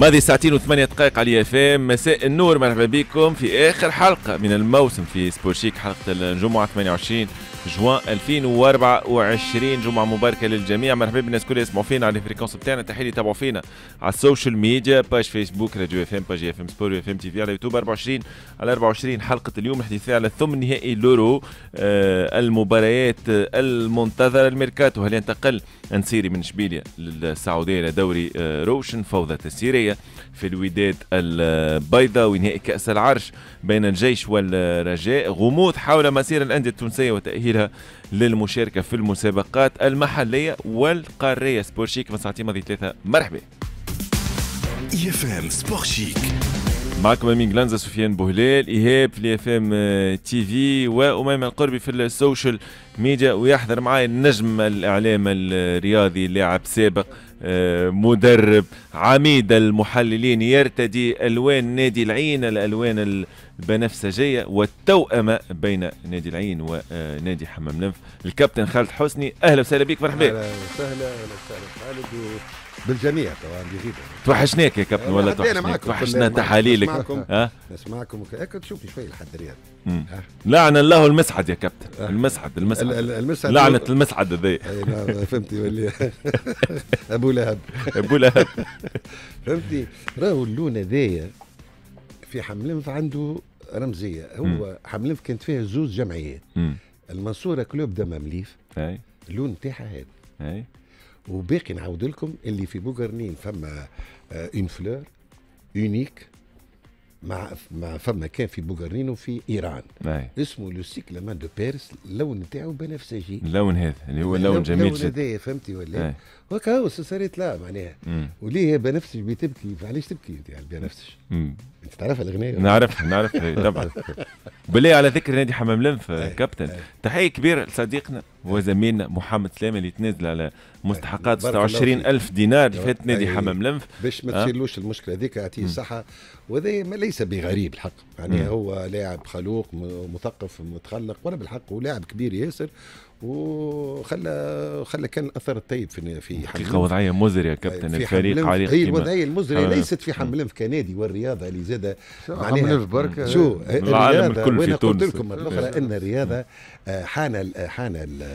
ماضي ساعتين وثمانية دقائق على اف ام مساء النور مرحبا بكم في اخر حلقة من الموسم في سبورشيك حلقة الجمعة 28 جوان 2024 جمعة مباركة للجميع مرحبا بالناس الكل يسمعوا فينا على الفريكونس بتاعنا تحية يتابعوا فينا على السوشيال ميديا باج فيسبوك راديو اف ام باج اف ام سبور اف ام تي في على يوتيوب 24 على 24 حلقة اليوم الحديث على ثم نهائي لورو آه المباريات آه، المنتظرة الميركاتو هل ينتقل انسيري من اشبيليا للسعودية لدوري آه روشن فوضى تسييرية في الوداد البيضاء ونهائي كأس العرش بين الجيش والرجاء غموض حول مسير الأندية التونسية وتأهيلها للمشاركة في المسابقات المحلية والقارية سبور شيك من ساعتين ماضي ثلاثة مرحبا يفهم سبور شيك معكم امين جلانزا سفيان بوهلال ايهاب في اف ام تي في وامام القربي في السوشيال ميديا ويحضر معي النجم الاعلام الرياضي لاعب سابق آه، مدرب عميد المحللين يرتدي الوان نادي العين الالوان البنفسجيه والتوأمه بين نادي العين ونادي آه، حمام نف الكابتن خالد حسني اهلا وسهلا بك مرحبا اهلا وسهلا اهلا وسهلا خالد بالجميع طبعا بغيبه توحشناك يا كابتن ولا توحشناك توحشنا تحاليلك نسمعكم أه؟ نسمعكم هيك تشوفني شوي الحدريات أه؟ لعن الله المسعد يا كابتن المسعد المسعد المسعد لعنه المسعد ذي فهمتي ولي ابو لهب ابو لهب فهمتي راهو اللون هذايا في حملنف عنده رمزيه هو مم. حملنف كانت فيها زوز جمعيات المنصوره كلوب دمام اي اللون تاعها هذا وباقي نعاود لكم اللي في بوغرنين فما اون فلور اونيك مع مع فما كان في بوغرنين وفي ايران أي. نعم. اسمه لو سيكلمان دو بيرس اللون نتاعو بنفسجي اللون هذا اللي هو لون جميل اللون فهمتي ولا نعم. هكا هو سلسله لا معناها وليه بنفسج بتبكي علاش تبكي انت على يعني البنفسج انت تعرف الاغنيه نعرف نعرف إيه، طبعا بالله على ذكر نادي حمام لنف إيه، كابتن إيه. تحيه كبيره لصديقنا وزميلنا محمد سلامه اللي تنازل على مستحقات 26 ألف دينار أيوة. فات نادي حمام لنف باش ما آه. تشيلوش المشكله هذيك يعطيه الصحه وهذا ليس بغريب الحق يعني هو لاعب خلوق مثقف متخلق وانا بالحق ولاعب كبير ياسر وخلى خلى كان اثر الطيب في في حقيقه وضعيه مزريه كابتن الفريق عريق هي الوضعيه المزريه آه. ليست في حمل آه. في كندي والرياضه اللي زاد معناها بركه شو العالم الكل في تونس قلت لكم مره اخرى آه. ان الرياضه آه، حان حان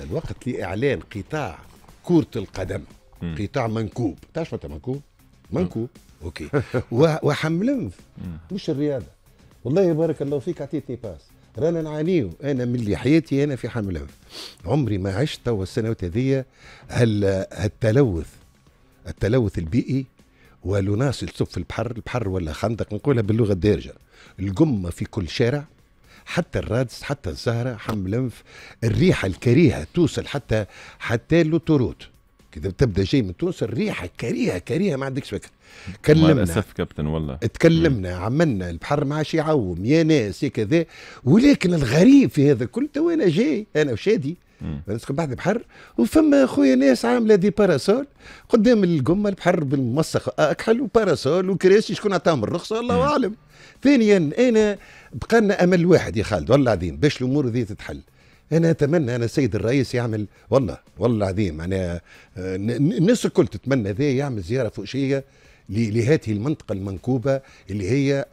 الوقت لاعلان قطاع كره القدم قطاع منكوب تعرف متى منكوب منكوب اوكي وحملنف مش الرياضه والله بارك الله فيك اعطيتني باس رانا نعانيو انا من حياتي انا في حامل الهم عمري ما عشت توا السنوات هذيا التلوث التلوث البيئي ولناس تصب في البحر البحر ولا خندق نقولها باللغه الدارجه القمه في كل شارع حتى الرادس حتى الزهره حمل الريحه الكريهه توصل حتى حتى لوتوروت كده تبدا جاي من تونس الريحه كريهه كريهه ما عندكش فكره كلمنا للاسف كابتن والله تكلمنا عملنا البحر ما عادش يعوم يا ناس يا كذا ولكن الغريب في هذا كل تو انا جاي انا وشادي نسكن بعد البحر وفما خويا ناس عامله دي باراسول قدام القمه البحر بالمسخ اكحل آه، وباراسول وكراسي شكون عطاهم الرخصه الله اعلم ثانيا انا بقى لنا امل واحد يا خالد والله العظيم باش الامور ذي تتحل انا اتمنى انا السيد الرئيس يعمل والله والله العظيم انا آه، الناس الكل تتمنى ذا يعمل زياره فوشيه لهذه المنطقة المنكوبة اللي هي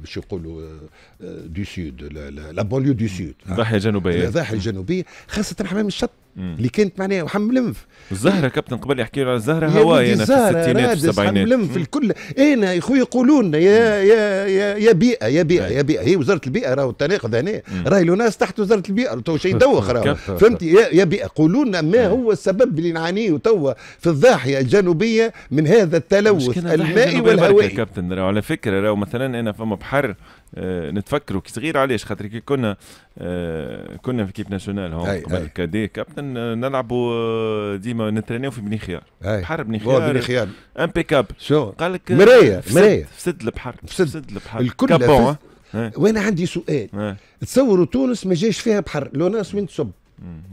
باش يقولوا دي سود لابوليو دي سود الضاحية الجنوبية الضاحية الجنوبية خاصة حمام الشط اللي كانت معناها وحم لمف الزهره كابتن قبل يحكي على الزهره هوايه في الستينات والسبعينات حم في الكل انا يا خويا يقولوا لنا يا يا يا بيئه يا بيئه يا بيئه هي وزاره البيئه راهو التناقض هنا راهي ناس تحت وزاره البيئه تو شيء يدوخ راهو فهمت يا بيئه قولوا لنا ما هو السبب اللي نعانيه توا في الضاحيه الجنوبيه من هذا التلوث المائي والهوائي كابتن راهو على فكره راهو مثلا انا فما بحر آه، نتفكروا كي صغير علاش خاطر كي كنا آه، كنا في كيب ناسيونال هون قبل كادي كابتن آه، نلعبوا ديما نترينيو في بني خيار بحر بني خيار بني خيار امبيكابل شو قال لك مرايه مرايه في سد البحر في سد البحر الكل وانا عندي سؤال تصوروا تونس ما جاش فيها بحر لوناس وين تصب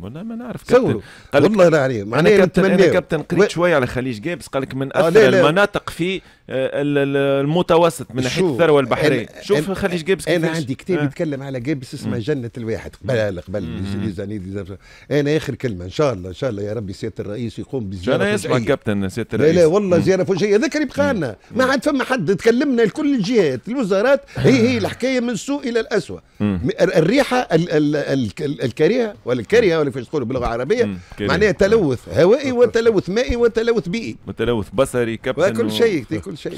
والله ما نعرف كابتن والله لا عليه معناها كابتن انا كابتن قريت و... شويه على خليج جابس قال لك من اثر آه لا لا. المناطق في آه، المتوسط من ناحيه الثروه البحريه أنا شوف أنا خليج جابس انا عندي كتاب آه. يتكلم على جابس اسمه جنه الواحد قبل قبل انا اخر كلمه ان شاء الله ان شاء الله يا ربي سياده الرئيس يقوم بزياره انا يسمع كابتن سياده الرئيس لا لا والله زياره فوجيه ذكر يبقى لنا ما عاد فما حد تكلمنا لكل الجهات الوزارات هي هي الحكايه من السوء الى الاسوء الريحه الكريهه ولا الكارية ولا كيفاش تقولوا باللغة العربية معناها تلوث هوائي وتلوث مائي وتلوث بيئي وتلوث بصري كابتن كل شيء كل شيء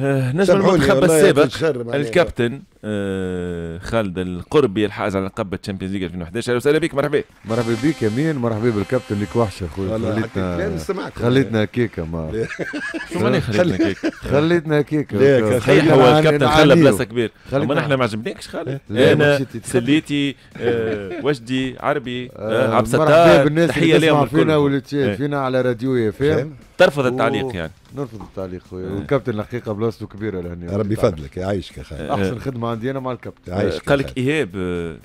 آه، نجم المنتخب السابق الكابتن آه، خالد القربي الحائز على لقب الشامبيونز ليج 2011 اهلا وسهلا بك مرحبا مرحبا بك يا مين مرحبا بالكابتن ليك وحش خويا خليتنا خليتنا كيكه ما شو ماني خليتنا كيكه خليتنا كيكه صحيح هو الكابتن خلى بلاصه كبير اما نحن ما عجبناكش خالد انا سليتي آه، وجدي عربي عبد الستار تحيه لهم فينا واللي إيه. فينا على راديو يا فهم ترفض التعليق يعني نرفض التعليق خويا إيه. والكابتن الحقيقه بلاصته كبيره لهنا ربي يفضلك يعيشك اخي احسن خدمه عندي انا مع الكابتن يعيشك قال لك ايهاب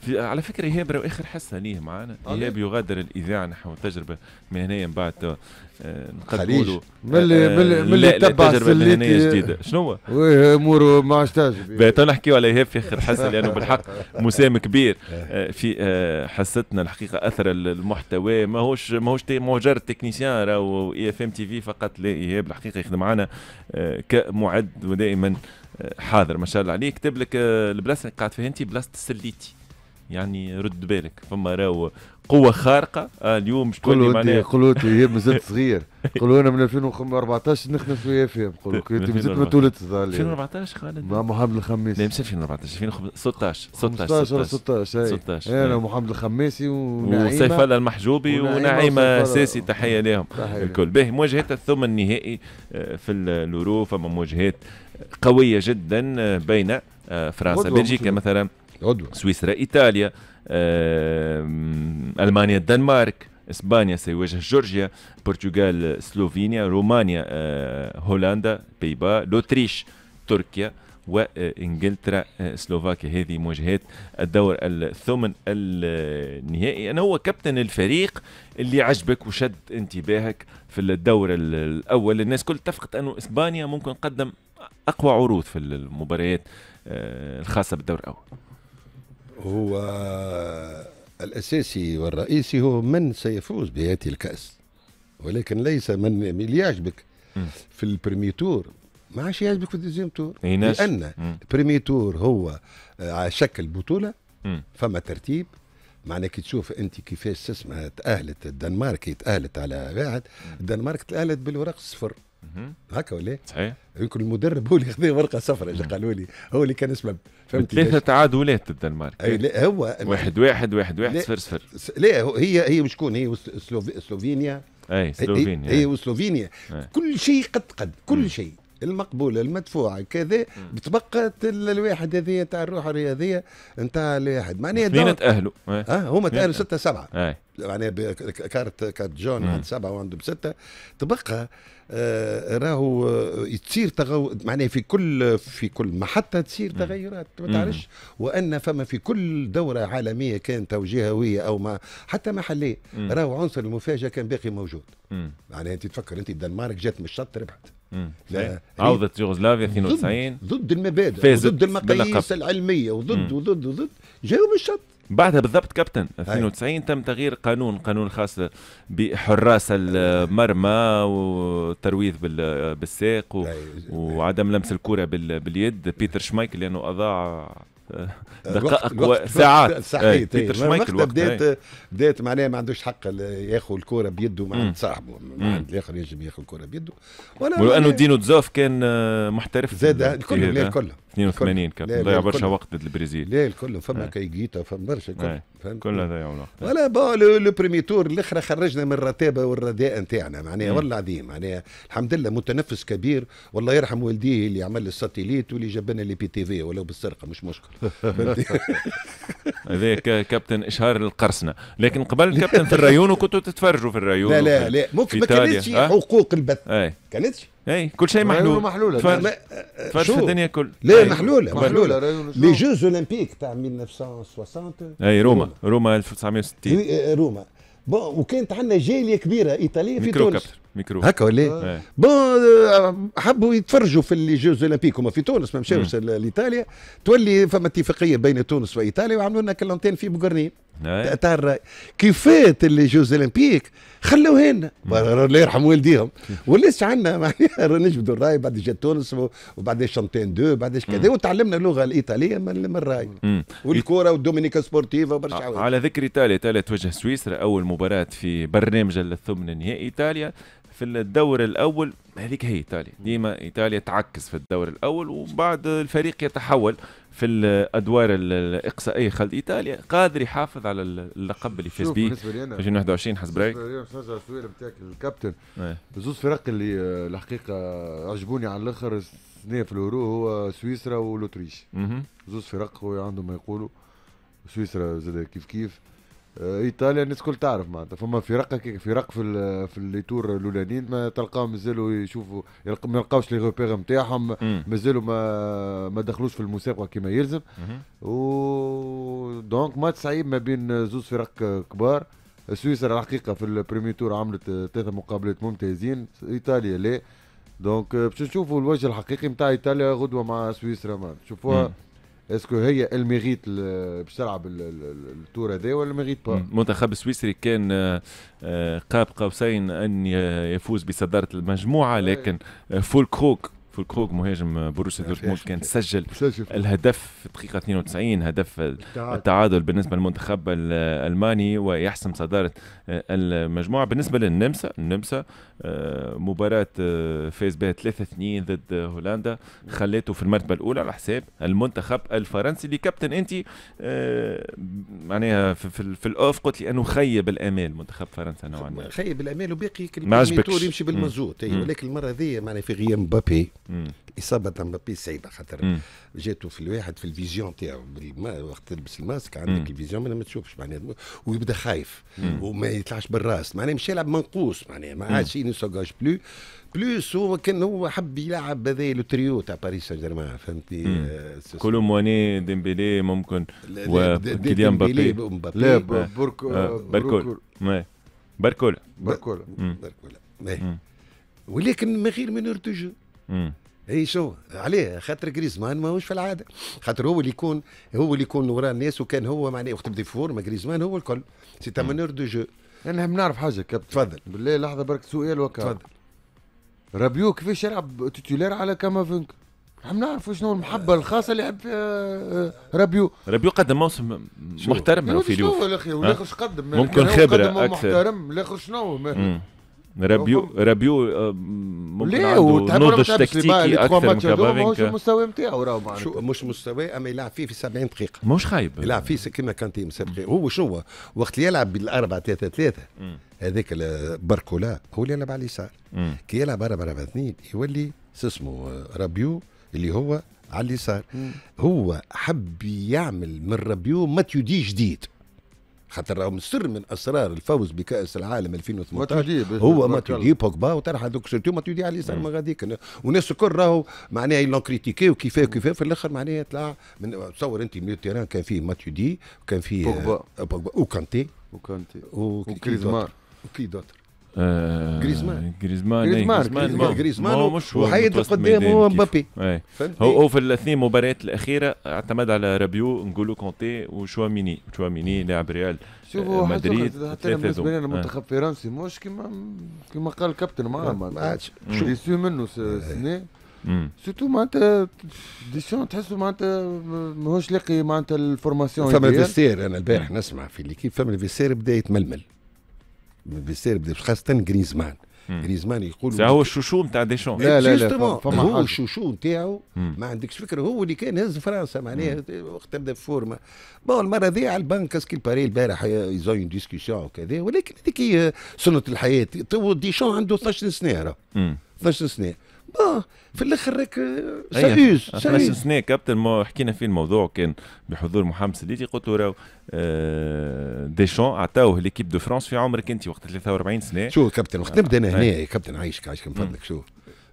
على فكره ايهاب اخر حصه ليه معانا ايهاب يغادر الاذاعه نحو تجربه مهنيه من بعد آه، خليج ملي ملي ملي تبع سلتي جديده شنو هو اموره ما عشتهاش تو نحكيو على ايهاب في اخر حصه لانه بالحق مسام كبير آه، في آه، حصتنا الحقيقه اثر المحتوى ماهوش ماهوش مجرد تكنيسيان راهو اي اف ام تي في فقط لا ايهاب الحقيقه يخدم معنا كمعد ودائما حاضر ما شاء الله عليه كتب لك البلاصه اللي قاعد فيها انت بلاصه سليتي يعني رد بالك فما راهو قوة خارقة آه، اليوم شكون اللي معناها قولوا هي مازلت صغير قولوا انا من 2014 نخدم في اف ام قولوا انت مازلت ما تولدتش 2014 خالد مع محمد الخميسي لا مش 2014 2016 16 16 16 انا ومحمد الخميسي وسيف الله المحجوبي ونعيمة ساسي تحية لهم الكل باهي مواجهات الثم النهائي آه، في اللورو فما مواجهات قوية جدا آه، بين فرنسا بلجيكا مثلا العضوى سويسرا ايطاليا المانيا الدنمارك اسبانيا سيواجه جورجيا البرتغال سلوفينيا رومانيا آه، هولندا بيبا لوتريش تركيا وانجلترا آه، سلوفاكيا هذه مواجهات الدور الثمن النهائي انا هو كابتن الفريق اللي عجبك وشد انتباهك في الدور الاول الناس كل اتفقت انه اسبانيا ممكن تقدم اقوى عروض في المباريات آه، الخاصه بالدور الاول هو الاساسي والرئيسي هو من سيفوز بهذه الكاس ولكن ليس من اللي يعجبك في البريمي تور ما عادش يعجبك في الديزيام تور إيه، لان البريمي تور هو آه، على شكل بطوله فما ترتيب معناها كي تشوف انت كيفاش اسمها تاهلت الدنمارك تاهلت على واحد الدنمارك تاهلت بالورق الصفر هكا ولا صحيح إيه؟ إيه. يمكن المدرب هو اللي خذ ورقه صفراء اللي قالوا لي هو اللي كان اسمه فهمت ثلاثه تعادلات الدنمارك اي لا هو واحد واحد واحد واحد صفر صفر لا هي هي وشكون هي سلوفينيا اي سلوفينيا هي وسلوفينيا كل شيء قد قد كل شيء المقبوله المدفوعه كذا بتبقى الواحد هذه تاع الروح الرياضيه نتاع الواحد معناها مين تاهلوا اه هما تاهلوا سته سبعه يعني معناها كارت كارت جون عند سبعه وعنده بسته تبقى آه راهو تصير تغو... معناها في كل في كل محطه تصير تغيرات ما تعرفش وان فما في كل دوره عالميه كانت او جهويه او ما حتى محليه راهو عنصر المفاجاه كان باقي موجود معناها انت تفكر انت الدنمارك جات من الشط ربحت إيه؟ عوضة يوغوسلافيا 92 ضد المبادئ ضد المقاييس العلمية وضد وضد وضد جاوا بالشط بعدها بالضبط كابتن 92 أيوة. تم تغيير قانون قانون خاص بحراس المرمى والترويض بالساق أيوة. وعدم لمس الكره باليد بيتر شمايكل لانه اضاع آه، دقائق وساعات ساعات صحيت وقتها بدات بدات معناها ما عندوش حق ياخذ الكره بيده مع صاحبه مع الاخر يجب ياخذ الكره بيده ولا ولو انه يعني دينو تزوف كان آه، محترف زاد الكل الكل 82 كان ضيع برشا وقت ضد البرازيل لا الكل فما إيه. كايجيتا فما برشا الكل إيه. فهمت كل هذا يا ولا بو لو بريمي تور الاخر خرجنا من الرتابه والرداء نتاعنا معناها والله العظيم معناها الحمد لله متنفس كبير والله يرحم والديه اللي عمل الساتيليت واللي جاب لنا لي بي تي في ولو بالسرقه مش مشكل هذاك كابتن اشهار القرصنه لكن قبل كابتن في الريون وكنتوا تتفرجوا في الريون لا لا لا ممكن ما كانتش حقوق البث كانتش اي كل شيء محلول محلوله تفرج في الدنيا كل لا محلوله محلوله لي جوز اولمبيك تاع 1960 اي روما بالضبط روما 1960 إيه، إيه، روما بون وكانت عندنا جاليه كبيره ايطاليه في تونس ميكرو هكا ولا آه. بون حبوا يتفرجوا في لي جوز اولمبيك هما في تونس ما مشاوش لايطاليا تولي فما اتفاقيه بين تونس وايطاليا وعملوا لنا كلونتين في بوغرنين إيه. تاع الراي كيف فات اللي جوز اولمبيك خلوه لنا الله يرحم والديهم وليش عندنا معناها نجبدوا الراي بعد جات تونس وبعد شانتين دو بعد كذا وتعلمنا اللغه الايطاليه من الراي والكوره والدومينيكا سبورتيفا وبرشا آه، على ذكر ايطاليا ايطاليا توجه سويسرا اول مباراه في برنامج الثمن النهائي ايطاليا في الدور الاول هذيك هي ايطاليا ديما ايطاليا تعكس في الدور الاول وبعد الفريق يتحول في الادوار الاقصائيه خلد ايطاليا قادر يحافظ على اللقب اللي فاز به 2021 حسب رايك نرجع السؤال بتاعك الكابتن إيه. زوز فرق اللي آه، الحقيقه عجبوني على الاخر اثنين في الورو هو سويسرا والاوتريش زوز فرق عندهم ما يقولوا سويسرا زاد كيف كيف ايطاليا الناس الكل تعرف معناتها فما فرق فرق في في لي تور الاولانيين ما تلقاهم مازالوا يشوفوا ما يلقاوش لي غوبيغ نتاعهم مازالوا ما ما دخلوش في المسابقه كما يلزم و دونك ماتش صعيب ما بين زوز فرق كبار سويسرا الحقيقه في البريمي تور عملت ثلاثه مقابلات ممتازين ايطاليا لا دونك باش نشوفوا الوجه الحقيقي نتاع ايطاليا غدوه مع سويسرا ما اسكو هي الميريت باش تلعب التور هذا ولا الميريت با المنتخب السويسري كان آه، آه، قاب قوسين ان يفوز بصداره المجموعه إيه. لكن آه، فول كروك فول كروغ مهاجم بروسيا دورتموند كان سجل الهدف في الدقيقة 92 هدف التعادل بالنسبة للمنتخب الألماني ويحسم صدارة المجموعة بالنسبة للنمسا النمسا آه، مباراة آه، فاز بها 3-2 ضد هولندا خليته في المرتبة الأولى على حساب المنتخب الفرنسي اللي كابتن أنت آه، معناها في الأوف قلت لي أنه خيب الآمال منتخب فرنسا نوعا ما خيب الآمال وباقي كلمة يمشي بالمزود إيه، ولكن المرة هذه معناها في غياب مبابي الاصابه مبابي صعيبه خاطر جاتو في الواحد في الفيزيون تاعو وقت تلبس الماسك عندك الفيزيون ما تشوفش معناها ويبدا خايف وما يطلعش بالراس معناها مش يلعب منقوص معناها ما عادش ينسوغاج بلو بلوس هو كان هو حب يلعب هذا لو تريو تاع باريس سان جيرمان فهمتي مواني ديمبيلي ممكن وكيليان مبابي لا بركو بركول بركول بركول ولكن من غير منور دو جو اي شو عليه خاطر جريزمان ماهوش في العاده خاطر هو اللي يكون هو اللي يكون وراء الناس وكان هو معناه وقت بدي فور ما جريزمان هو الكل سي تامنور دو جو انا بنعرف نعرف حاجه كابتن تفضل بالله لحظه برك سؤال وكا تفضل رابيو كيفاش يلعب تيتولير على كامافينك نحب نعرف شنو المحبه الخاصه اللي يحب آه، رابيو رابيو قدم موسم محترم في اليوم شنو يا اخي ولاخر قدم ممكن خبره اكثر محترم لاخر شنو رابيو رابيو آه، ممكن ليه عنده نضج تكتيكي اكثر من كافافينكا المستوى نتاعو راهو معناتها مش مستوى اما يلعب فيه في 70 دقيقه مش خايب يلعب فيه كما كان مسابقين هو شنو وقت اللي يلعب بالأربعة ثلاثة ثلاثة هذاك باركولا هو اللي يلعب على اليسار كي يلعب 4 4 2 يولي اسمه رابيو اللي هو على اليسار هو حب يعمل من رابيو ماتيو دي جديد خاطر راهم سر من اسرار الفوز بكاس العالم 2018 هو ما تودي بوجبا وطرح هذوك سيرتو ما تودي على ما غاديك والناس الكل راهو معناها يلون كريتيكي وكيفاه وكيفاه في الاخر معناها طلع من تصور انت ميو تيران كان فيه ماتيودي وكان فيه بوجبا آه، وكانتي وكانتي وكريزمار وكي دوتر آه جريزمان جريزمان جريزمان جريزمان, هو مش هو مبابي هو إيه. هو في الاثنين مباريات الاخيره اعتمد على رابيو نقولو كونتي وشواميني شواميني لاعب ريال شوفوا آه، مدريد حتى بالنسبه لنا المنتخب آه. الفرنسي مش كما كما قال الكابتن معاه ما عادش آه. ديسو منه السنه إيه. سيتو معناتها ديشان تحسه معناتها ماهوش لاقي معناتها الفورماسيون فما فيسير انا البارح نسمع في ليكيب فما فيسير بدا يتململ بيصير خاصه جريزمان جريزمان يقول هو الشوشو نتاع ديشون إيه، لا لا لا فما هو الشوشو نتاعو ما عندكش فكره هو اللي كان هز فرنسا معناها وقت تبدا في فورما بون المره ذي على البنك اسكي باري البارح يزون ديسكسيون وكذا ولكن هذيك سنه الحياه ديشون عنده 12 سنه 12 سنه آه، في الاخر سيريوس سيريوس احنا سنة كابتن ما حكينا فيه الموضوع كان بحضور محمد سليتي قلت له راهو ديشون عطاوه ليكيب دو فرانس في عمرك انت وقت 43 سنه شو كابتن وقت آه، نبدا انا آه. هنا يا كابتن عايشك عايشك من فضلك شو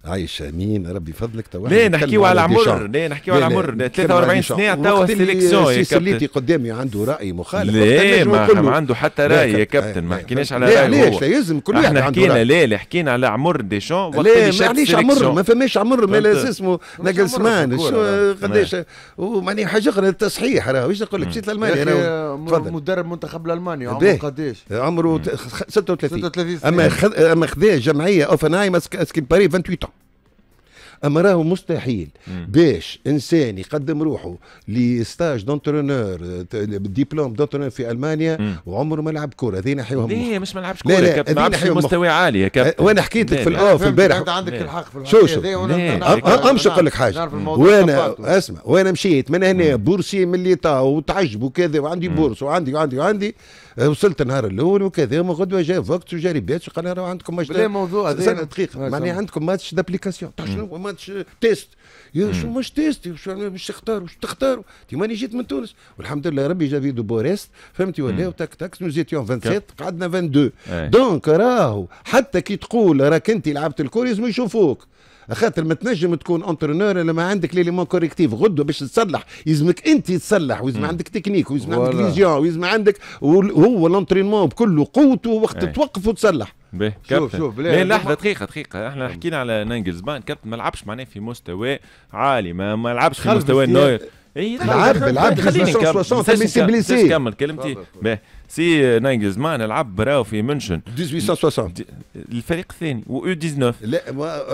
عايش امين ربي فضلك توا ليه نحكيو على عمر ليه نحكيو على عمر 43 سنه توا سيليكسيون آه، يا كابتن قدامي عنده راي مخالف ليه ما, ما عنده حتى راي يا كابتن ما حكيناش على راي ليه لازم كل واحد عنده حكينا ليه حكينا على عمر ديشون وقت اللي شاف معليش عمر ما فماش عمر ما لا اسمه شو قداش ومعني حاجه اخرى التصحيح راه واش نقول لك مشيت لالمانيا تفضل مدرب منتخب الالماني عمره قداش؟ عمره 36 36 اما اما خذا جمعيه اوفنهايم اسكيم باري 28 اما راهو مستحيل باش انسان يقدم روحه لستاج دونترونور ديبلوم دونترونور في المانيا وعمره ما لعب كره هذه نحيوهم لا مش ما لعبش كره لا لا ما لعبش مستوى عالي يا أه، كابتن وانا حكيت لك في الاوف البارح انت عندك الحق في شو شو امشي نقول لك حاجه وانا اسمع وانا مشيت من هنا بورسي من اللي طا وتعجب وكذا وعندي بورس وعندي وعندي وعندي آه، وصلت النهار الاول وكذا يوم غدوه جاء فوكت وجاري بيت قال راه عندكم ماتش بلا موضوع دقيقه معني عندكم ماتش دابليكاسيون شنو ماتش تيست يا شنو ماتش تيست شنو باش تختاروا واش تختاروا ماني جيت من تونس والحمد لله ربي جا دو بوريست فهمتي ولا تاك تاك نو زيتيون 27 قعدنا 22 دونك راهو حتى كي تقول راك انت لعبت الكور لازم يشوفوك خاطر ما تنجم تكون اونترونور لما عندك ليليمون كوريكتيف غدوه باش تصلح يلزمك انت تصلح ويلزم عندك تكنيك ويلزم عندك ليزيون ويلزم عندك هو الانترينمون بكل قوته وقت أي. توقف وتصلح باهي شوف شوف لا لحظه دقيقه دقيقه احنا حكينا على بان كابتن ما لعبش معناه في مستوى عالي ما, ما لعبش في مستوى نوير اي لعب لعب خليني نكمل كلمتي سي نايجلزمان لعب براو في منشن 1860 الفريق الثاني و او 19 لا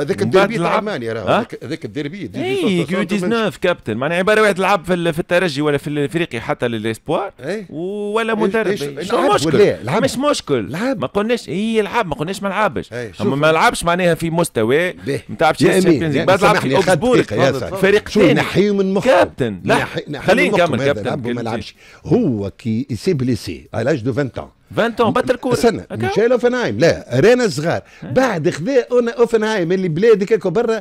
هذاك الديربي تاع المانيا راهو هذاك الديربي اي او 19 كابتن معناها عباره واحد لعب في, في الترجي ولا في الافريقي حتى للاسبوار إيه. ولا مدرب مش مشكل لعب. مش مشكل لعب. ما قلناش هي إيه، لعب ما قلناش ما لعبش إيه، اما ما لعبش معناها في مستوى نتاع باش الشامبيونز ليج بعد لعب في اوكسبورغ فريق ثاني نحيه من مخه كابتن خليني نكمل كابتن ما لعبش هو كي سي بليسي à دو 20 ans 20 ans بطل كوره استنى ميشيل اوفنهايم لا رينا صغار إيه. بعد خذا اوفنهايم اللي بلادك برا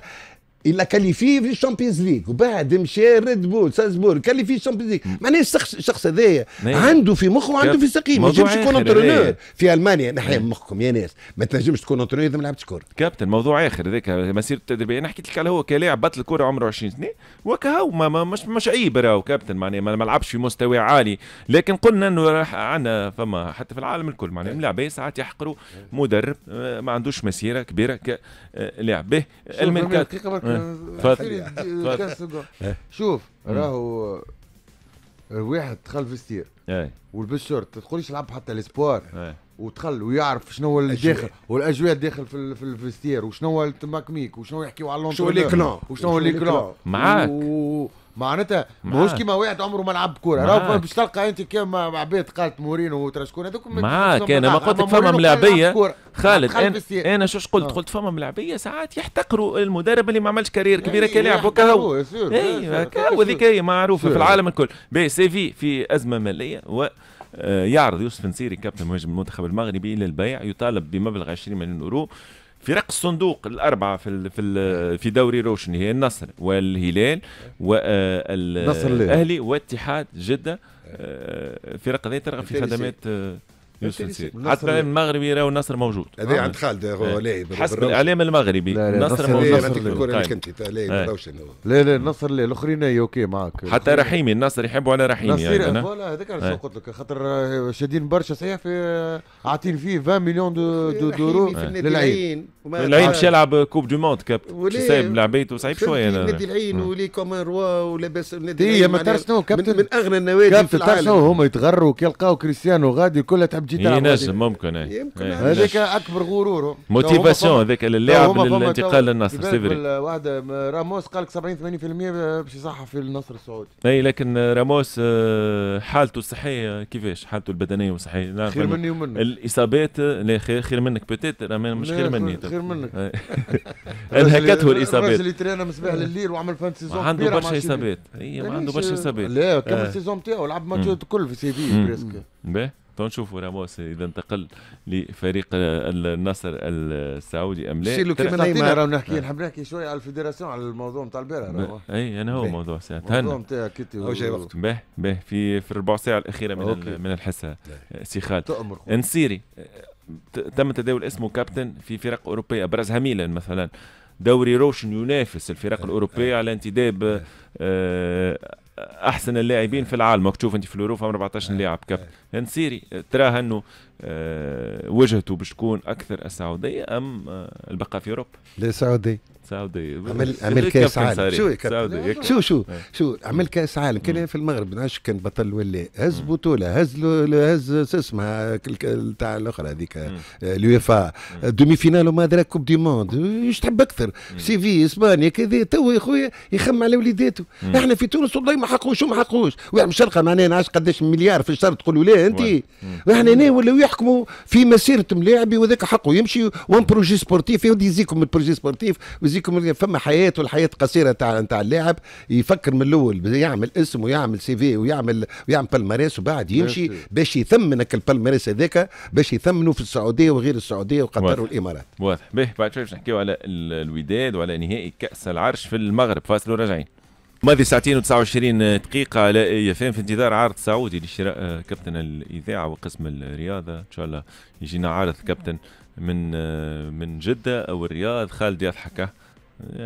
الا كاليفي في الشامبيونز ليج وبعد مشى ريد بول سالزبور كاليفي الشامبيونز ليج معناها الشخص هذايا نعم. عنده في مخه وعنده في سقيم ما ينجمش يكون انترونور إيه. في المانيا نحيا نعم. مخكم يا ناس ما تنجمش تكون انترونور اذا ما لعبتش كوره كابتن موضوع اخر هذاك مسيرته التدريبيه انا حكيت لك على هو كلاعب بطل كوره عمره 20 سنه وكهو ما, ما مش مش عيب راهو كابتن معناها ما لعبش في مستوى عالي لكن قلنا انه راح عندنا فما حتى في العالم الكل معناها نعم. ملاعبيه ساعات يحقروا مدرب آه، ما عندوش مسيره كبيره كلاعب آه، به اه. اه. اه، شوف راهو الواحد دخل في ستير ولبس شورت تقوليش يلعب حتى الاسبوار ودخل ويعرف شنو هو الداخل والاجواء داخل في الفيستير في الفستير وشنو التماكميك وشنو يحكيو على شنو ليكلون وشنو ليكلون معاك معناتها ماهوش كيما واحد عمره ما لعب كوره راهو باش تلقى انت كيما عباد قالت مورينو وتراسكون هذوك معاك انا ما قلت لك فما ملاعبيه خالد انا, أنا شو قلت آه. قلت فما ملاعبيه ساعات يحتقروا المدرب اللي ما عملش كارير إيه، كبيره كلاعب وكهو اي وذيك هي معروفه في العالم الكل بي سي في ازمه ماليه و آه، يعرض يوسف نسيري كابتن مهاجم المنتخب المغربي للبيع يطالب بمبلغ 20 مليون يورو فرق الصندوق الاربعه في ال في في دوري روشن هي النصر والهلال والاهلي آه، واتحاد جده آه، فرق هذه ترغب في خدمات آه، يوسف السيد حتى المغربي راهو النصر موجود هذا عند آه. خالد آه. لاعب حسب الاعلام المغربي النصر موجود لا لا النصر طيب. آه. لا الاخرين اوكي معك حتى رحيمي النصر يحبوا على رحيمي يعني فوالا هذاك علاش قلت لك خاطر شادين برشا صحيح في عاطين فيه 20 مليون دو دو دورو للعين العين مش يلعب كوب دو موند كابت سايب لعبيته صعيب شويه نادي العين ولي كومان روا ولاباس نادي العين ما شنو كابتن من اغنى النوادي في العالم كابتن تعرف شنو هما يتغروا كي يلقاو كريستيانو غادي كلها تحب جدا ينجم إيه، ممكن اي إيه. هذاك اكبر غروره موتيفاسيون هذاك اللاعب للانتقال للنصر سي فري راموس قال لك 70 80% باش يصحح في النصر السعودي اي لكن راموس آه، حالته الصحيه كيفاش حالته البدنيه والصحيه خير مني ومنك الاصابات لا خير منك بتيتر مش خير مني خير منك إيه. انهكته الاصابات الراجل اللي ترينا مصباح الليل وعمل فان سيزون عنده برشا اصابات اي عنده برشا اصابات لا كمل السيزون نتاعو لعب ماتش الكل في سيفي بريسك باهي تنشوفوا راموس اذا انتقل لفريق النصر السعودي ام لا سيلو كيما نعطينا راه نحكي آه. نحب نحكي شويه على الفيدراسيون على الموضوع نتاع البارح اي انا يعني هو موضوع ساعه الموضوع نتاع كيتي هو جاي وقت به به في في الربع ساعه الاخيره من أوكي. من الحصه سيخات انسيري تم تداول اسمه كابتن في فرق اوروبيه ابرزها ميلان مثلا دوري روشن ينافس الفرق الاوروبيه على انتداب احسن اللاعبين في العالم تشوف انت في اليورو 14 نعم. لاعب كاب نسيري نعم. تراه انه آه، وجهته باش تكون اكثر السعوديه ام آه، البقاء في اوروبا؟ لا سعودي سعودي عمل عمل كاس عالم شو سعودي شو شو إيه. شو عمل كاس عالم كان إيه. في المغرب ناش كان بطل ولا إيه. هز بطوله هز هز اسمها تاع الاخرى هذيك آه، اليوفا دومي فينال وما ادراك كوب دي موند ايش تحب اكثر سيفي اسبانيا كذا تو يا خويا يخم على وليداته احنا في تونس والله ما حقوش وما حقوش واحد مشرقه معناها ناش قداش مليار في الشهر تقول لا انت احنا هنا ولاو يحكموا في مسيره ملاعبي وذاك حقه يمشي وان بروجي سبورتيف يودي يزيكم البروجي سبورتيف يجيكم فما حياه والحياه قصيره تاع تاع اللاعب يفكر من الاول يعمل اسم ويعمل سي في ويعمل ويعمل بالماريس وبعد يمشي باش يثمنك البالماريس هذاك باش يثمنوا في السعوديه وغير السعوديه وقطر والامارات واضح به بعد شوي باش نحكيو على الوداد وعلى نهائي كاس العرش في المغرب فاصل وراجعين ماضي ساعتين و29 دقيقة على اي في انتظار عرض سعودي لشراء آه، كابتن الإذاعة وقسم الرياضة إن شاء الله يجينا عرض كابتن من آه، من جدة أو الرياض خالد يضحك آه.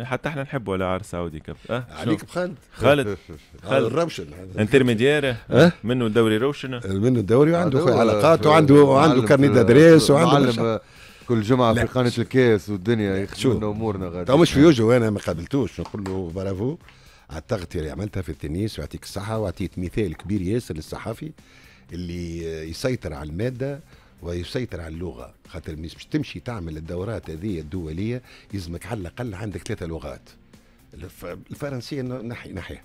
حتى احنا نحبوا العار سعودي كف أه؟ عليك بخالد خالد خالد روشن انترميديير أه؟ منه الدوري روشن منه الدوري آه، وعنده علاقات آه، وعنده وعنده كارني دادريس آه، وعنده كل جمعه لا. في قناه الكاس والدنيا يخشونا امورنا غادي مش في وجهه انا ما قابلتوش نقول له برافو على التغطيه اللي عملتها في التنس ويعطيك الصحه واعطيت مثال كبير ياسر للصحفي اللي يسيطر على الماده ويسيطر على اللغه خاطر مش تمشي تعمل الدورات هذه الدوليه يلزمك على الاقل عندك ثلاثه لغات الفرنسيه ناحيه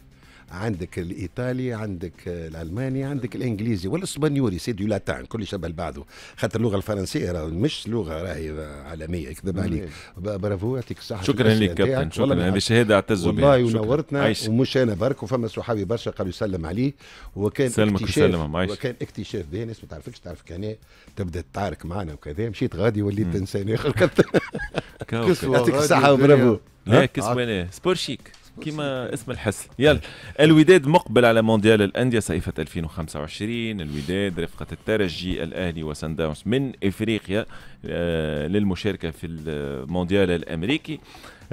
عندك الايطالي عندك الالماني عندك الانجليزي والاسبانيولي سي دو لاتان كل شبه بعضه خاطر اللغه الفرنسيه راه مش لغه راهي عالميه يكذب عليك برافو يعطيك الصحه شكرا لك كابتن شكرا هذه شهاده اعتزوا بها والله ونورتنا ومش انا برك وفما صحابي برشا قالوا يسلم عليه وكان سلمك وسلم وكان اكتشاف به ناس ما تعرفكش تعرفك انا إيه؟ تبدا تتعارك معنا وكذا مشيت غادي وليت انسان اخر يعطيك الصحه وبرافو لا كسبانه سبور شيك كما اسم الحس يلا الوداد مقبل على مونديال الانديه صيفه 2025 الوداد رفقه الترجي الاهلي وسان داونز من افريقيا آه، للمشاركه في المونديال الامريكي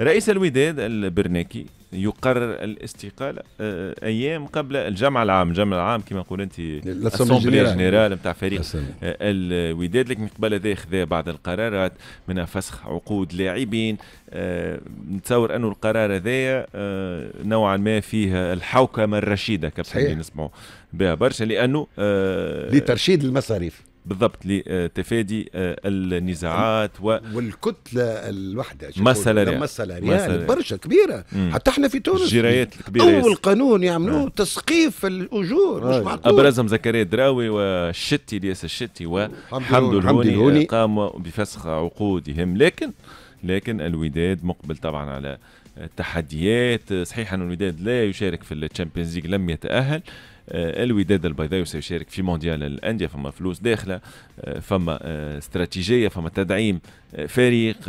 رئيس الوداد البرناكي يقرر الاستقاله آه، ايام قبل الجمع العام، الجمع العام كما نقول انت الاسمبلي جنرال نتاع فريق آه، الوداد لكن قبل هذا خذا بعض القرارات من فسخ عقود لاعبين آه، نتصور انه القرار هذايا نوعا ما فيه الحوكمه الرشيده كابتن نسمعوا بها برشا لانه لترشيد المصاريف بالضبط لتفادي آه، النزاعات و... والكتله الواحده مسألة مسألة ريال برشا كبيره مم. حتى احنا في تونس الجرايات الكبيره اول قانون يعملوه آه. تسقيف الاجور آه. مش معقول ابرزهم زكريا الدراوي والشتي الياس الشتي وحمد آه، الهوني قاموا بفسخ عقودهم لكن لكن الوداد مقبل طبعا على التحديات صحيح ان الوداد لا يشارك في الشامبيونز ليج لم يتاهل آه، الوداد البيضاوي سيشارك في مونديال الانديه فما فلوس داخله آه، فما آه، استراتيجيه فما تدعيم فريق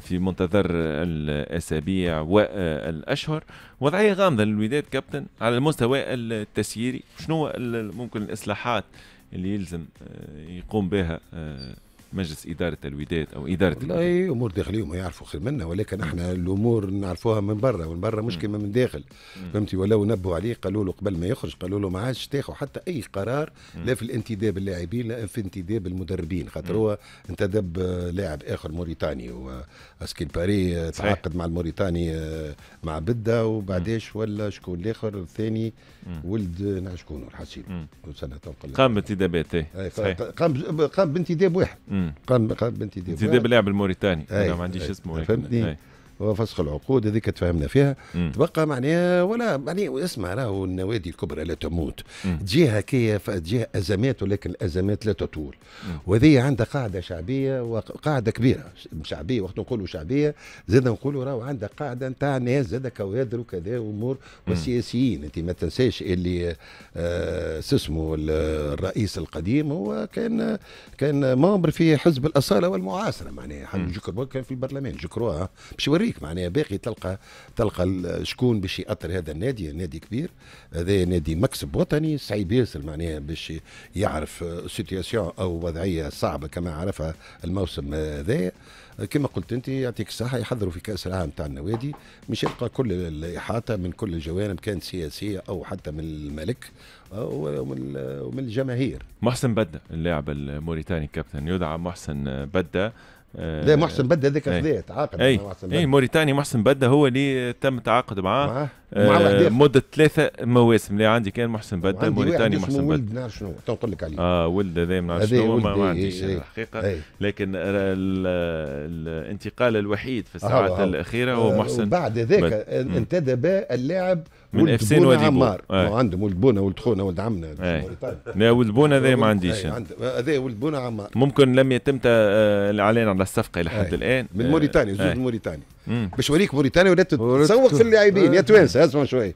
في منتظر الاسابيع والاشهر وضعيه غامضه للوداد كابتن على المستوى التسييري شنو ممكن الاصلاحات اللي يلزم يقوم بها مجلس اداره الوداد او اداره اي امور داخليه ما يعرفوا خير منا ولكن احنا الامور نعرفوها من برا ومن برا مش كما من داخل فهمتي ولو نبهوا عليه قالوا له قبل ما يخرج قالوا له ما عادش تاخذ حتى اي قرار لا في الانتداب اللاعبين لا في انتداب المدربين خاطر هو انتدب لاعب اخر موريتاني واسكيل باري آه، تعاقد مع الموريتاني آه، مع بده وبعداش ولا شكون الاخر الثاني ولد شكون الحسيل قام بانتدابات إيه. إيه، قام قام بانتداب واحد قام قام بانتداب ديب لعب الموريتاني انا ما عنديش اسمه فهمتني وفسخ العقود هذيك تفهمنا فيها مم. تبقى معناها ولا معناها اسمع راهو النوادي الكبرى لا تموت تجي هكايا تجي ازمات ولكن الازمات لا تطول وهذه عندها قاعده شعبيه وقاعده كبيره شعبيه وقت نقولوا شعبيه زاد نقولوا راهو عندها قاعده نتاع ناس زاد كوادر وكذا وامور وسياسيين انت ما تنساش اللي آه اسمه الرئيس القديم هو كان كان مامبر في حزب الاصاله والمعاصره معناها جوكر كان في البرلمان جوكروا باش يوريك فيك معناها باقي تلقى تلقى شكون باش ياثر هذا النادي نادي كبير هذا نادي مكسب وطني صعيب ياسر معناها باش يعرف سيتياسيون او وضعيه صعبه كما عرفها الموسم هذا كما قلت انت يعطيك الصحه يحضروا في كاس العالم تاع النوادي مش يلقى كل الاحاطه من كل الجوانب كان سياسيه او حتى من الملك ومن الجماهير محسن بدا اللاعب الموريتاني كابتن يدعى محسن بدا آه، لا محسن بدا هذاك ايه تعاقد اي اي موريتاني محسن بدا هو اللي تم التعاقد معاه مع آه مده ثلاثه مواسم اللي عندي كان محسن بدا موريتاني محسن بدا ولد نعرف شنو تو نقول لك عليه اه ولد هذا ما نعرف شنو ما عنديش إيه، إيه. الحقيقه إيه. لكن الانتقال الوحيد في الساعات الاخيره هو آه، محسن بعد ذاك انتدب اللاعب من ولد اف ولد عمار ايه. عنده ولد بونا ولد خونا ولد عمنا إيه. طيب. لا ولد بونا هذا ما عنديش إيه، هذا ولد بونا عمار ممكن لم يتم الاعلان آه، على الصفقه الى حد إيه. الان من آه، موريتانيا زوج من موريتانيا باش اوريك موريتانيا ولا تسوق في اللاعبين يا توانسه اسمع شويه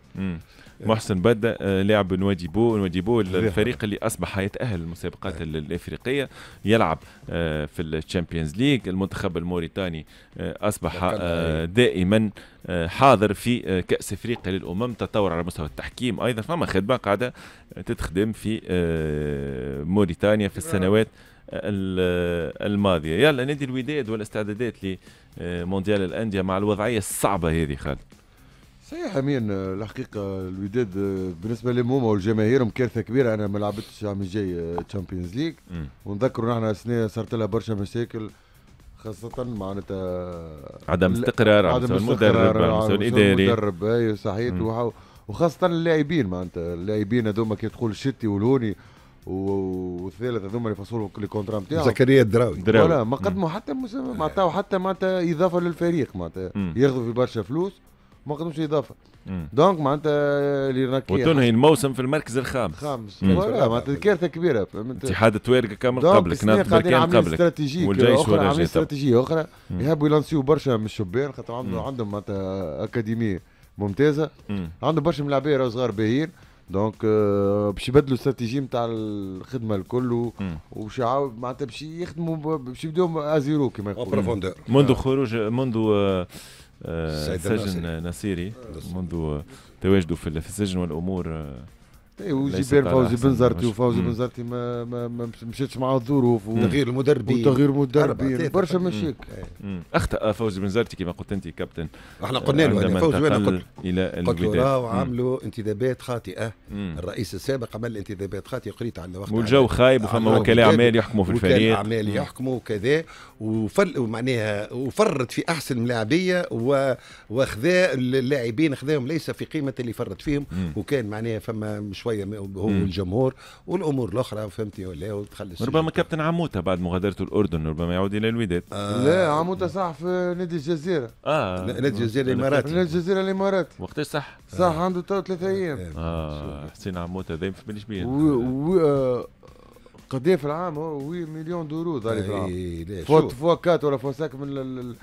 آه، محسن بدأ آه، لاعب نوادي بو نوادي بو الفريق اللي اصبح يتاهل للمسابقات الافريقيه يلعب آه، في الشامبيونز ليج المنتخب الموريتاني اصبح دائما حاضر في كاس افريقيا للامم تطور على مستوى التحكيم ايضا فما خدمه قاعده تتخدم في موريتانيا في السنوات الماضيه يلا نادي الوداد والاستعدادات لمونديال الانديه مع الوضعيه الصعبه هذه خالد صحيح امين الحقيقه الوداد بالنسبه لهم هما كارثه كبيره انا ما لعبتش العام الجاي تشامبيونز ليج ونذكروا نحن السنه صارت لها برشا مشاكل خاصة معناتها عدم استقرار عدم المدرب الاداري المدرب اي صحيح وخاصة اللاعبين معناتها اللاعبين هذوما كي تقول الشتي والهوني والثالث هذوما اللي فصلوا لي كونترا نتاعهم زكريا الدراوي ما قدموا حتى معناتها حتى معناتها اضافة للفريق معناتها ياخذوا في برشا فلوس ما قدمش اضافه دونك معناتها اليرناكيه وتنهي الموسم في المركز الخامس خامس معناتها كارثه كبيره فهمت اتحاد التوارقه كامل قبلك نادي بركان قبلك استراتيجيه والجيش ولا عاملين استراتيجيه اخرى يحبوا يلانسيو برشا من الشبان خاطر عندهم عندهم معناتها اكاديميه ممتازه عندهم برشا من راهو صغار باهيين دونك آه، باش يبدلوا الاستراتيجيه نتاع الخدمه الكل وباش معناتها باش يخدموا باش يبداو ازيرو كما يقولوا منذ خروج منذ آه، آه، سجن نصيري منذ تواجده في السجن والامور آه، إيه، وجبير فوزي بنزرتي وفوزي بنزرتي ما ما, ما مشيتش مع الظروف وتغيير المدربين وتغيير المدربين برشا مشاكل اخطا فوزي بنزرتي كما قلت انت كابتن احنا قلنا له فوزي وانا قلت قلت له راهو عملوا انتدابات خاطئه الرئيس السابق عمل انتدابات خاطئه قريت على وقت والجو خايب وفما وكلاء اعمال يحكموا في الفريق وكلاء اعمال يحكموا وكذا ومعناها وفرط في احسن ملاعبيه واخذا وخذا اللاعبين خذاهم ليس في قيمه اللي فرط فيهم وكان معناها فما مش شويه هو والجمهور والامور الاخرى فهمتي ولا وتخلص ربما كابتن عموته بعد مغادرته الاردن ربما يعود الى الوداد آه. لا عموته صح في نادي الجزيره اه نادي الجزيره الاماراتي نادي الجزيره الاماراتي وقتاش صح صح عنده تو ثلاثة ايام آه. اه حسين عموته دايم في بن شبيه قد في العام هو مليون دورو ظهر إيه، في العام إيه، إيه، فوا 4 ولا فوا 5 من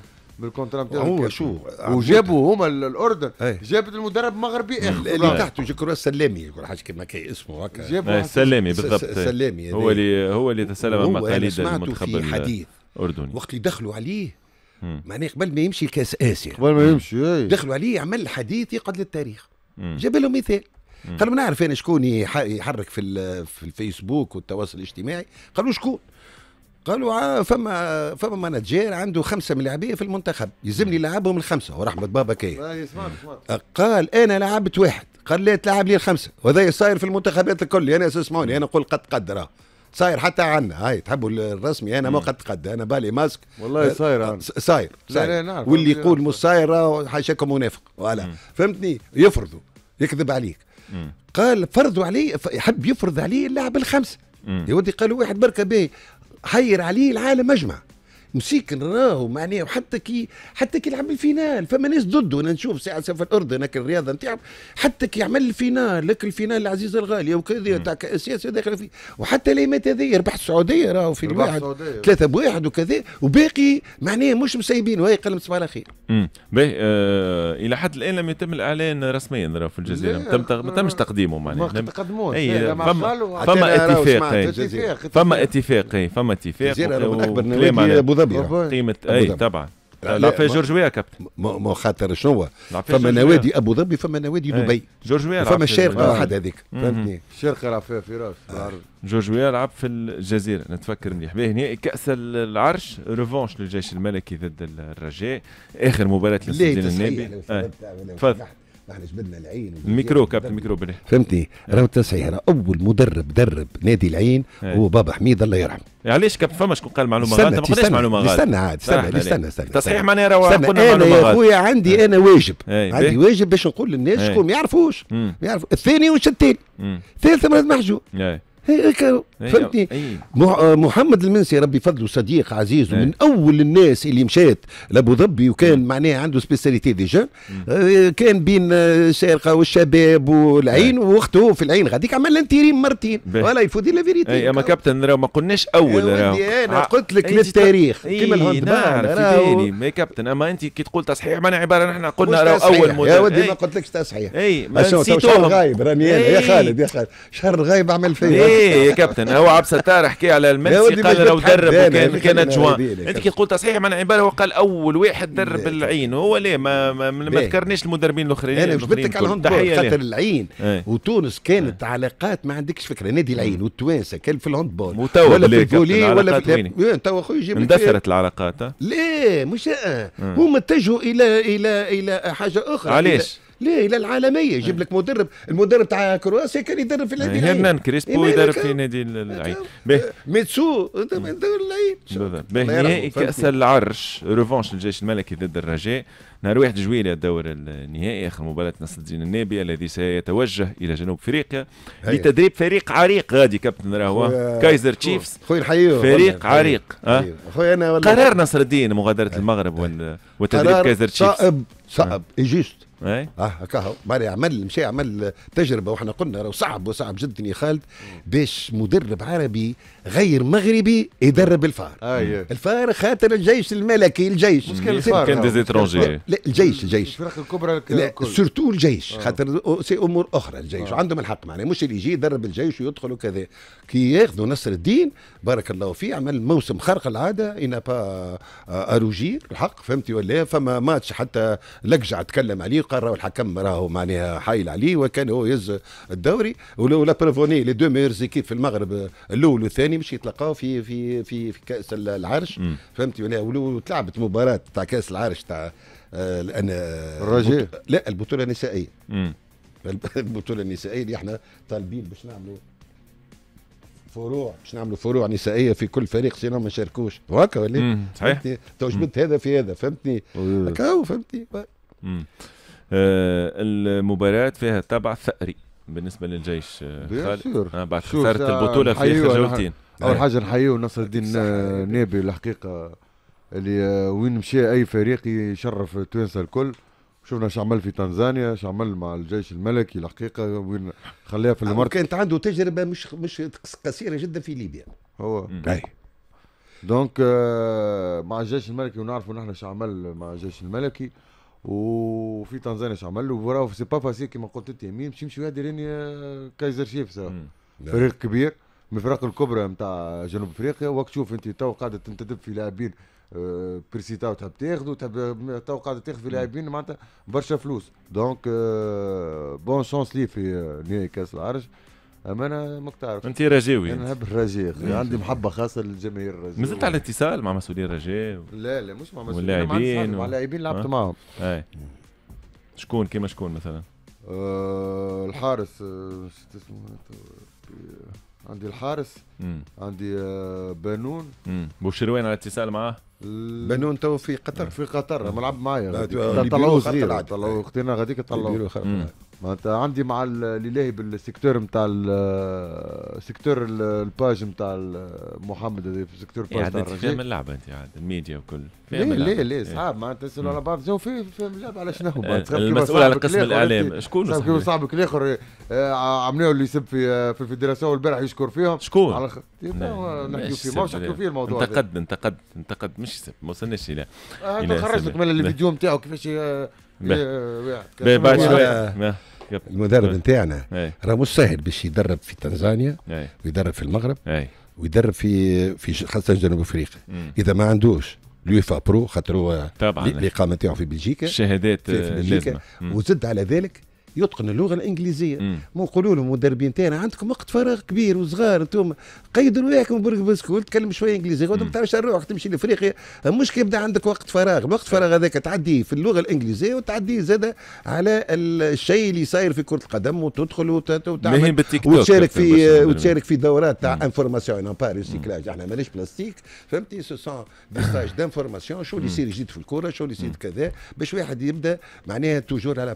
بالكونترا نتاعهم شو وجابوا هما الاردن إيه. جابت المدرب مغربي اخر إيه. اللي تحته جو سلامي يقول حاجه كما كي اسمه هكا إيه، سلامي بالضبط السلامي هو اللي هو اللي تسلم مقاليد المنتخب الاردني اردني وقت اللي دخلوا عليه معناه قبل ما يمشي لكاس اسيا قبل ما يمشي دخلوا عليه عمل حديث يقعد للتاريخ جاب لهم مثال قالوا نعرف انا شكون يحرك في في الفيسبوك والتواصل الاجتماعي قالوا شكون قالوا آه، فما فما مانجير عنده خمسه ملاعبيه في المنتخب يلزمني لعبهم الخمسه ورحمه بابا كي آه، قال انا لعبت واحد قال لي تلعب لي الخمسه وهذا صاير في المنتخبات الكل انا اسمعوني انا نقول قد قدر صاير حتى عنا هاي تحبوا الرسمي انا ما قد قد انا بالي ماسك والله آه، صاير صاير صاير واللي يقول مش صاير حاشاكم منافق ولا فهمتني يفرضوا يكذب عليك قال فرضوا علي يحب يفرض علي اللاعب الخمسه يا ودي قالوا واحد بركه به حير عليه العالم مجمع مسيك راهو معناه وحتى كي حتى كي يلعب الفينال فما ناس ضده انا نشوف ساعه سفر الاردن هكا الرياضه نتاعهم حتى كي يعمل الفينال لك الفينال العزيز الغالي وكذا تاع السياسه داخل فيه وحتى ليمات هذه ربح السعوديه راهو في الواحد ثلاثه بواحد وكذا وباقي معناه مش مسيبين وهي قلم صباح الخير. امم باهي آه الى حد الان لم يتم الاعلان رسميا في الجزيره ما تم تغ... ما تمش تقديمه معناه ما تقدموش فما فما اتفاق فما اتفاق فما اتفاق الجزيره من اكبر نوادي ظبي قيمه اي طبعا لا في جورج ويا كابتن ما خاطر شنو فما نوادي ابو ظبي فما نوادي إيه. دبي جورج ويا فما الشارقه واحد هذيك فهمتني الشارقه راه فيها فراس جورج ويا لعب في الجزيره نتفكر مليح باهي نهائي كاس العرش ريفونش للجيش الملكي ضد الرجاء اخر مباراه لسجين النبي تفضل احنا جبدنا العين الميكرو كابتن الميكرو بلي فهمتني راهو التصحيح راه اول مدرب درب نادي العين آه. هو بابا حميد الله يرحمه علاش كابتن فما شكون قال معلومه غلط ما قلناش معلومه غلط استنى عاد استنى آه، يعني استنى استنى تصحيح معناها راهو قلنا معلومه غلط يا خويا عندي آه. انا واجب إيه. عندي واجب باش نقول للناس شكون ما يعرفوش ما يعرفوش الثاني وش الثاني ثالث مرض محجوب هيك فهمتني آه، محمد المنسي ربي فضله صديق عزيز إيه. ومن اول الناس اللي مشات لابو ظبي وكان إيه. معناها عنده سبيسياليتي ديجا إيه. آه، كان بين الشارقه والشباب والعين واخته في العين غاديك عمل انتيريم مرتين ولا يفوت لا فيريتي اي اما كابتن راه ما قلناش اول راه انا قلت لك للتاريخ كيما الهند اي نعم، نعم، في ما كابتن اما انت كي تقول تصحيح معناها عباره نحن قلنا راه اول مدرب يا ودي ما قلتلكش تصحيح اي ما نسيتوهم غايب راني انا يا خالد يا خالد شهر غايب عمل فيا ايه يا كابتن هو عبد الستار حكي على المنسي قال لو درب وكان كان جوان انت كي تقول تصحيح من عباره قال اول واحد درب العين هو ليه ما ما, ما ذكرنيش المدربين الاخرين يعني انا بدك على الهاند خاطر العين إيه. وتونس كانت إيه. علاقات ما عندكش فكره نادي العين إيه. والتوانسه كان في الهاند بول ولا في الفولي ولا في تو اخويا جيب اندثرت العلاقات لا مش هم اتجهوا الى الى الى حاجه اخرى علاش ليه الى العالميه يجيب إيه. لك مدرب المدرب تاع كرواسيا كان يدرب في النادي هيرنان كريسبو يدرب في نادي العين آه، ميتسو العين نهائي كاس العرش ريفونش للجيش الملكي ضد الرجاء نهار 1 جويلة الدور النهائي اخر مباراة نصر الدين النابي الذي سيتوجه الى جنوب افريقيا لتدريب فريق عريق غادي كابتن راهو كايزر تشيفز خويا نحيوه فريق عريق آه. خويا انا قرار نصر الدين مغادرة المغرب وتدريب كايزر تشيفز صعب صعب آه. ايجيست إيه؟ اه هكا ماري عمل مشى عمل تجربه واحنا قلنا راه صعب وصعب جدا يا خالد باش مدرب عربي غير مغربي يدرب الفار آه الفار خاطر الجيش الملكي الجيش مشكل الفار كان ديزيترونجي لا الجيش الجيش الفرق الكبرى سورتو الجيش آه. خاطر سي امور اخرى الجيش آه. وعندهم الحق معناها مش اللي يجي يدرب الجيش ويدخل وكذا كي ياخذوا نصر الدين بارك الله فيه عمل موسم خرق العاده انا با اروجير الحق فهمتي ولا فما ماتش حتى لقجع تكلم عليه قال والحكم الحكم راهو معناها حايل عليه وكان هو يهز الدوري ولو لا بريفوني لي دو ميور زيكيب في المغرب الاول والثاني مش يتلقاو في في في, في كاس العرش م. فهمتي ولو تلعبت مباراه تاع كاس العرش تاع آه، آه، الرجاء لا البطوله النسائيه البطوله النسائيه اللي احنا طالبين باش نعملوا فروع باش نعملوا فروع نسائيه في كل فريق سينو ما شاركوش وهكا ولا صحيح تو جبت هذا في هذا فهمتني هكا فهمتني آه، المباراة فيها تبع ثأري بالنسبة للجيش آه، خالد آه بعد خسارة البطولة في جولتين أول آه. حاجة نحييو نصر الدين نابي الحقيقة اللي وين مشى أي فريق يشرف تونس الكل شفنا شو عمل في تنزانيا شو عمل مع الجيش الملكي الحقيقه وين خليها في المركز كانت عنده تجربه مش مش قصيره جدا في ليبيا هو اي دونك مع الجيش الملكي ونعرفوا نحن شو عمل مع الجيش الملكي وفي تنزانيا اش عمل له سي با فاسي كيما قلت انت يمين باش يمشي هادي راني كايزر شيف نعم. فريق كبير من الفرق الكبرى نتاع جنوب افريقيا وقت تشوف انت تو قاعده تنتدب في لاعبين أه تاو تحب تاخذ تحب تو قاعده تاخذ في لاعبين معناتها برشا فلوس دونك بون آه، شونس ليه في نهائي كاس العرش اما انا ما بتعرف انت رجاوي انا نحب الرجاء عندي محبه خاصه للجماهير الرجاء مازلت على اتصال مع مسؤولين الرجاء لا لا مش مع مسؤولين واللاعبين مع اللاعبين لعبت آه. معهم اي شكون كيما شكون مثلا؟ أه الحارس آه، شو اسمه عندي الحارس مم. عندي آه، بنون بوشروين على اتصال معاه بنون تو في قطر في قطر ملعب معايا طلعوه صغير طلعوه اختينا غاديك طلعوه ما انت عندي مع اللي لاهي بالسيكتور نتاع السيكتور الباج نتاع محمد هذا في سيكتور باج نتاع عاد فاهم اللعبه انت عاد الميديا وكل ليه ليه ليه صعب معناتها يسالوا على بعض جو في فاهم اللعبه على شنو إيه، المسؤول على قسم الاعلام شكون صاحبك صاحبك الاخر إيه، عملوه اللي يسب في في الفيدراسيون البارح يشكر فيهم شكون على نعم. نحكيو فيه ما نحكيو فيه الموضوع انتقد انتقد انتقد مش يسب ما وصلناش الى آه، خرجت من الفيديو نتاعه نعم. كيفاش باهي باهي شويه المدرب نتاعنا إيه. راه مش سهل باش يدرب في تنزانيا إيه. ويدرب في المغرب إيه. ويدرب في في خاصه جنوب افريقيا اذا ما عندوش اليوفا برو خاطر هو الاقامه نتاعو في بلجيكا شهادات في بلجيكا وزد على ذلك يتقن اللغه الانجليزيه مو نقولوا لهم المدربين تاعنا عندكم وقت فراغ كبير وصغار انتم قيدوا رواحكم برك بسكول تكلم شويه انجليزي ما تعرفش تروح تمشي لافريقيا مش يبدا عندك وقت فراغ الوقت فراغ هذاك تعديه في اللغه الانجليزيه وتعديه زاد على الشيء اللي صاير في كره القدم وتدخل وتعمل وتشارك في وتشارك في دورات تاع انفورماسيون ان بار ريسيكلاج احنا ماناش بلاستيك فهمتي سو سون دي ستاج دانفورماسيون شو اللي يصير جديد في الكره شو اللي يصير كذا باش واحد يبدا معناها توجور على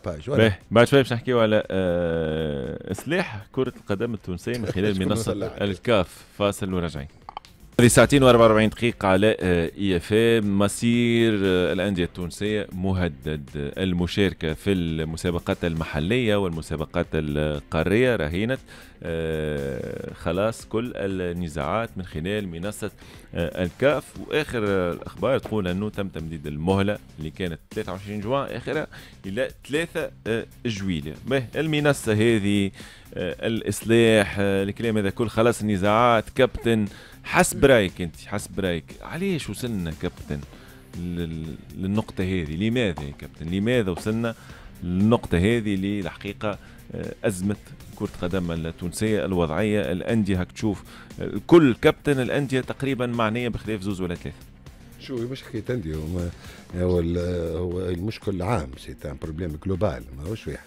باج باش نحكيو على سلاح آه، كرة القدم التونسية من خلال منصة الكاف فاصل وراجعين ساعتين و44 دقيقة على اي اف مصير الأندية التونسية مهدد المشاركة في المسابقات المحلية والمسابقات القارية رهينة آه، خلاص كل النزاعات من خلال منصة آه، الكاف وآخر الأخبار تقول أنه تم تمديد المهلة اللي كانت 23 جوان آخرها إلى 3 آه، جويلية المنصة هذه الإصلاح الكلام هذا كل خلاص النزاعات كابتن حسب رايك انت حسب رايك علاش وصلنا كابتن للنقطه هذه لماذا يا كابتن لماذا وصلنا للنقطه هذه اللي الحقيقه آه، ازمه كره قدم التونسيه الوضعيه الانديه هك تشوف آه، كل كابتن الانديه تقريبا معنيه بخلاف زوز ولا ثلاثه شو مش حكايه انديه هو هو المشكل العام سي بروبليم جلوبال ماهوش واحد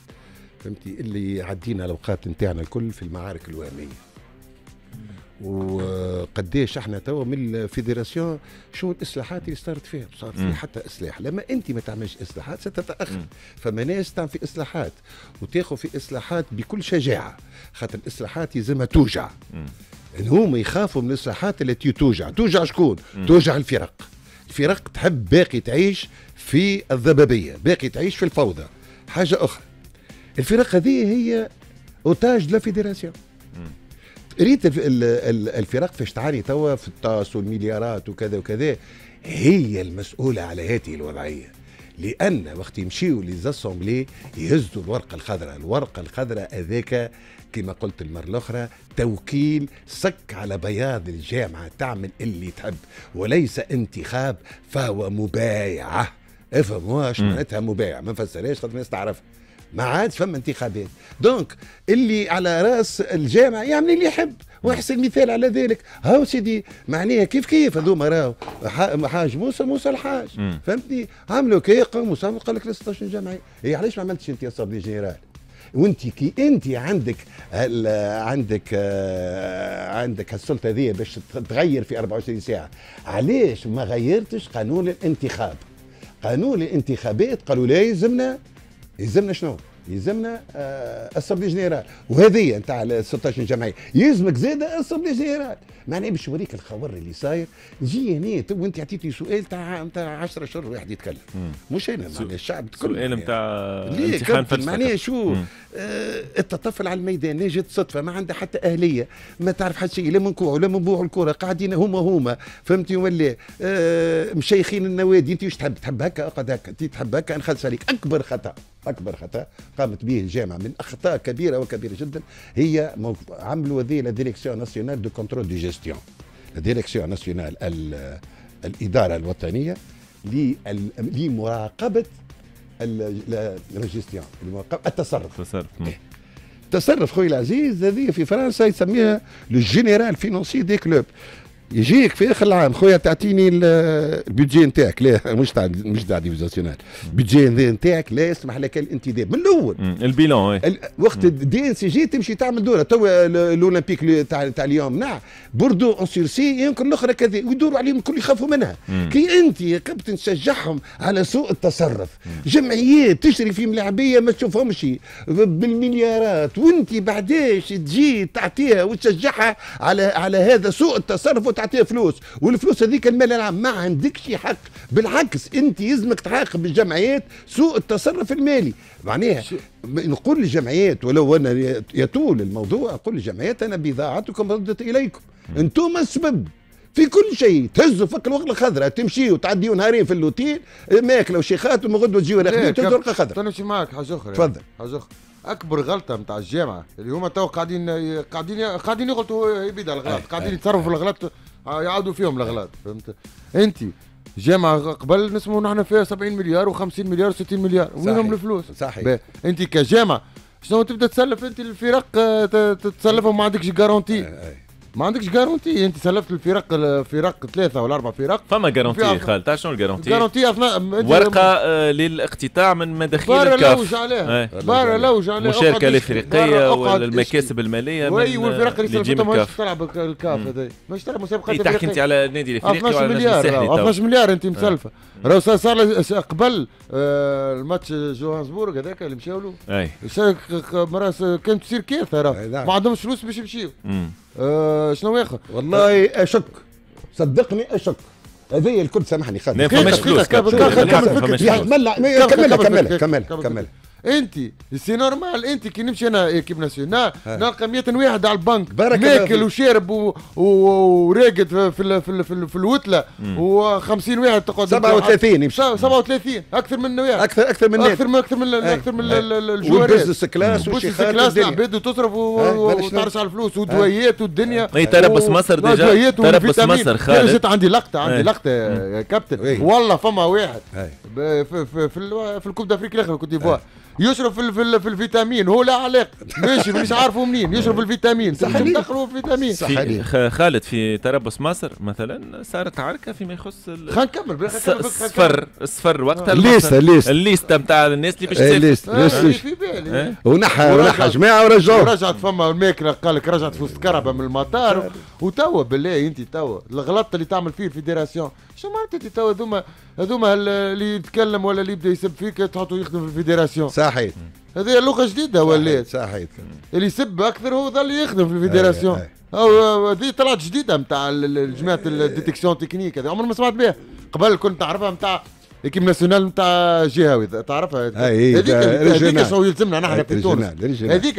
فهمتي اللي عدينا الاوقات نتاعنا الكل في المعارك الوهميه وقديش احنا توا من الفيدراسيون شو الاصلاحات اللي صارت فيها صار في حتى اصلاح لما انت ما تعملش اصلاحات ستتاخر فما ناس تعمل في اصلاحات وتاخذ في اصلاحات بكل شجاعه خاطر الاصلاحات يلزمها توجع ان يعني هما يخافوا من الاصلاحات التي توجع توجع شكون توجع الفرق الفرق تحب باقي تعيش في الضبابيه باقي تعيش في الفوضى حاجه اخرى الفرق هذه هي اوتاج لا فيدراسيون ريت الفراق في اشتعاري توا في الطاس والمليارات وكذا وكذا هي المسؤولة على هذه الوضعية لأن وقت يمشيو ليزاسومبلي يهزوا الورقة الخضراء الورقة الخضراء هذاك كما قلت المرة الأخرى توكيل سك على بياض الجامعة تعمل اللي تحب وليس انتخاب فهو مبايعة افهموها معناتها مبايعة ما فسرهاش خاطر الناس تعرفها ما عاد فما انتخابات دونك اللي على راس الجامع يعمل يعني اللي يحب واحسن مثال على ذلك هاو سيدي معناها كيف كيف هذوما راهو حاج موسى موسى الحاج فهمتني عملوا كي قاموا قال لك 16 جمعيه اي علاش ما عملتش انت يا صبري جنرال وانت كي انت عندك هل عندك آه، عندك السلطه ذي باش تغير في 24 ساعه علاش ما غيرتش قانون الانتخاب قانون الانتخابات قالوا لا يلزمنا يلزمنا شنو؟ يلزمنا آه، السبلي جنرال وهذه نتاع ال 16 جمعيه يلزمك زاده السبلي جنرال معناه مش وريك الخور اللي صاير جي هنا تو انت عطيتني سؤال تاع تاع 10 شهور واحد يتكلم مش انا معناه الشعب كله سؤال نتاع امتحان فلسفه معناه شو آه انت طفل على الميدان نجد صدفه ما عندها حتى اهليه ما تعرف حتى شيء لا من كوع ولا من بوع الكره قاعدين هما هما فهمتي ولا آه مشيخين النوادي انت واش تحب تحب هكا اقعد هكا انت تحب هكا نخلص عليك اكبر خطا اكبر خطا قامت به الجامعه من اخطاء كبيره وكبيره جدا هي عملوا هذه لا ديريكسيون ناسيونال دو كونترول دي جيست جيستيون لا ديريكسيون ناسيونال الاداره الوطنيه لمراقبه الجيستيون التصرف التصرف نعم. تصرف خويا العزيز هذه في فرنسا يسميها لو جينيرال فينونسي دي كلوب يجيك في اخر العام خويا تعطيني البيدجي نتاعك لا مش تاع مش تاع ديفيزيونال البيدجي نتاعك لا يسمح لك الانتداب من الاول البيلون وقت الدي ان سي جي تمشي تعمل دوره تو الاولمبيك تاع تاع اليوم نعم بوردو اون سيرسي يمكن الاخرى كذا ويدوروا عليهم الكل يخافوا منها كي انت كابتن تشجعهم على سوء التصرف جمعيات تشري في ملاعبيه ما تشوفهمش بالمليارات وانت بعداش تجي تعطيها وتشجعها على على هذا سوء التصرف تعطيها فلوس والفلوس هذيك المال العام ما عندكش حق بالعكس انت يلزمك تعاقب الجمعيات سوء التصرف المالي معناها نقول للجمعيات ولو انا يطول الموضوع اقول للجمعيات انا بضاعتكم ردت اليكم انتم السبب في كل شيء تهزوا فك الورقه الخضراء تمشي وتعديوا نهارين في اللوتين ماكله وشيخات ومن غدوه تجيو إيه، تهزوا ورقه خضراء شي معك حاجه اخرى تفضل حاجه اخرى اكبر غلطه نتاع الجامعه اللي هما تو قاعدين قاعدين قاعدين يغلطوا يبيد الغلط قاعدين يتصرفوا في الغلط يعاودوا فيهم الاغلاط فهمت انت جامعة قبل نسمو نحن فيها 70 مليار و50 مليار و60 مليار وينهم الفلوس؟ صحيح انت كجامعة شنو تبدا تسلف انت الفرق تتسلفهم ما عندكش جارونتي ما عندكش جارونتي انت سلفت الفرق الفرق ثلاثه ولا اربع فرق فما جارونتي خالد شنو الجارونتي؟ جارونتي اثناء ورقه آه، للاقتطاع من مداخيل الكاف بار لوج عليها إيه. بار لوج عليها المشاركه الافريقيه والمكاسب الماليه وي والفرق اللي سلفتها ماهيش تلعب الكاف هذا ماهيش تلعب مسابقات إيه، افريقيه تحكي انت على النادي الافريقي 12 مليار 12 مليار انت إيه. مسلفه راهو صار قبل آه، الماتش جوهانسبورغ هذاك اللي مشاو له كانت تصير كارثه نعم. ما عندهمش فلوس باش يمشيو آه شنو اخر والله اشك آه، صدقني اشك هذه الكل سامحني خالد فماش فلوس كمل كمل كمل كمل انت سي نورمال انت كي نمشي انا ايكيب ناسيونال نلقى 100 واحد على البنك بارك ماكل وشارب وراقد في في في, في, في الوتله و50 واحد تقعد 37 يمشي 37 اكثر من واحد اكثر اكثر من اكثر من اكثر من اكثر من الجوار والبزنس كلاس والشيخات كلاس العباد وتصرف وتعرس على الفلوس ودويات والدنيا اي تلبس مصر ديجا تلبس مصر خالد إيه، عندي لقطه عندي لقطه يا كابتن والله فما واحد في الكوب دافريك الاخر كنت ديفوار يشرب في, في, في الفيتامين هو لا علاقه ماشي مش عارفه منين يشرب الفيتامين في فيتامين في خالد في تربص مصر مثلا صارت عركه فيما يخص خلينا نكمل الصفر الصفر وقتها آه. الليسته الليسته الليسته نتاع الناس اللي باش الليسته إيه، آه. إيه، في بالي إيه. ونحى ونحى جماعه ورجعوا رجعت فما الماكله قال لك رجعت في وسط كربه من المطار طيب. وتوا بالله انت توا الغلط اللي تعمل فيه الفيدراسيون شو معناتها توا هذوما هذوما اللي يتكلم ولا اللي يبدا يسب فيك تحطوا يخدم في الفيدراسيون صحيح هذه لغه جديده ولات صحيح اللي يسب اكثر هو ظل يخدم في الفيدراسيون هذه طلعت جديده نتاع جماعه الديتكسيون تكنيك هذه عمر ما سمعت بها قبل كنت نعرفها نتاع ليكيب ناسيونال نتاع جهاوي تعرفها هذيك هذيك شنو يلزمنا نحن في تونس هذيك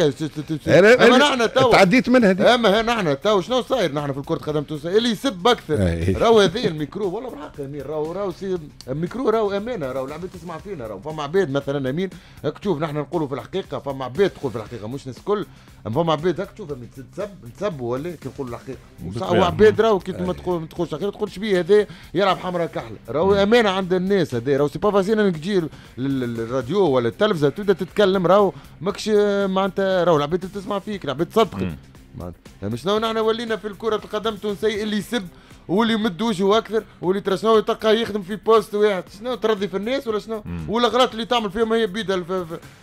اما نحن تو تعديت من هذيك اما نحن تو شنو صاير نحن في كرة قدم التونسية اللي يسب اكثر راهو هذا الميكرو والله بالحق امين راهو راهو الميكرو راهو امانه راهو العباد تسمع فينا راهو فما عباد مثلا امين هاك تشوف نحن نقولوا في الحقيقه فما عباد تقول في الحقيقه مش ناس الكل فما عباد هاك تشوف تسب تسب ولا كي نقولوا الحقيقه وعباد راهو كي ما تقولش الحقيقه تقولش بيه هذا يلعب حمراء كحله راهو امانه عند الناس الناس هذايا راهو سي با فاسيل انك تجي للراديو ولا التلفزه تبدا تتكلم راهو ماكش معناتها راهو العباد تسمع فيك العباد تصدقك معناتها مش نحن ولينا في الكره القدم التونسي اللي يسب واللي يمد وجهه اكثر واللي ترى شنو تلقاه يخدم في بوست واحد شنو ترضي في الناس ولا شنو والاغلاط اللي تعمل فيهم هي بيدها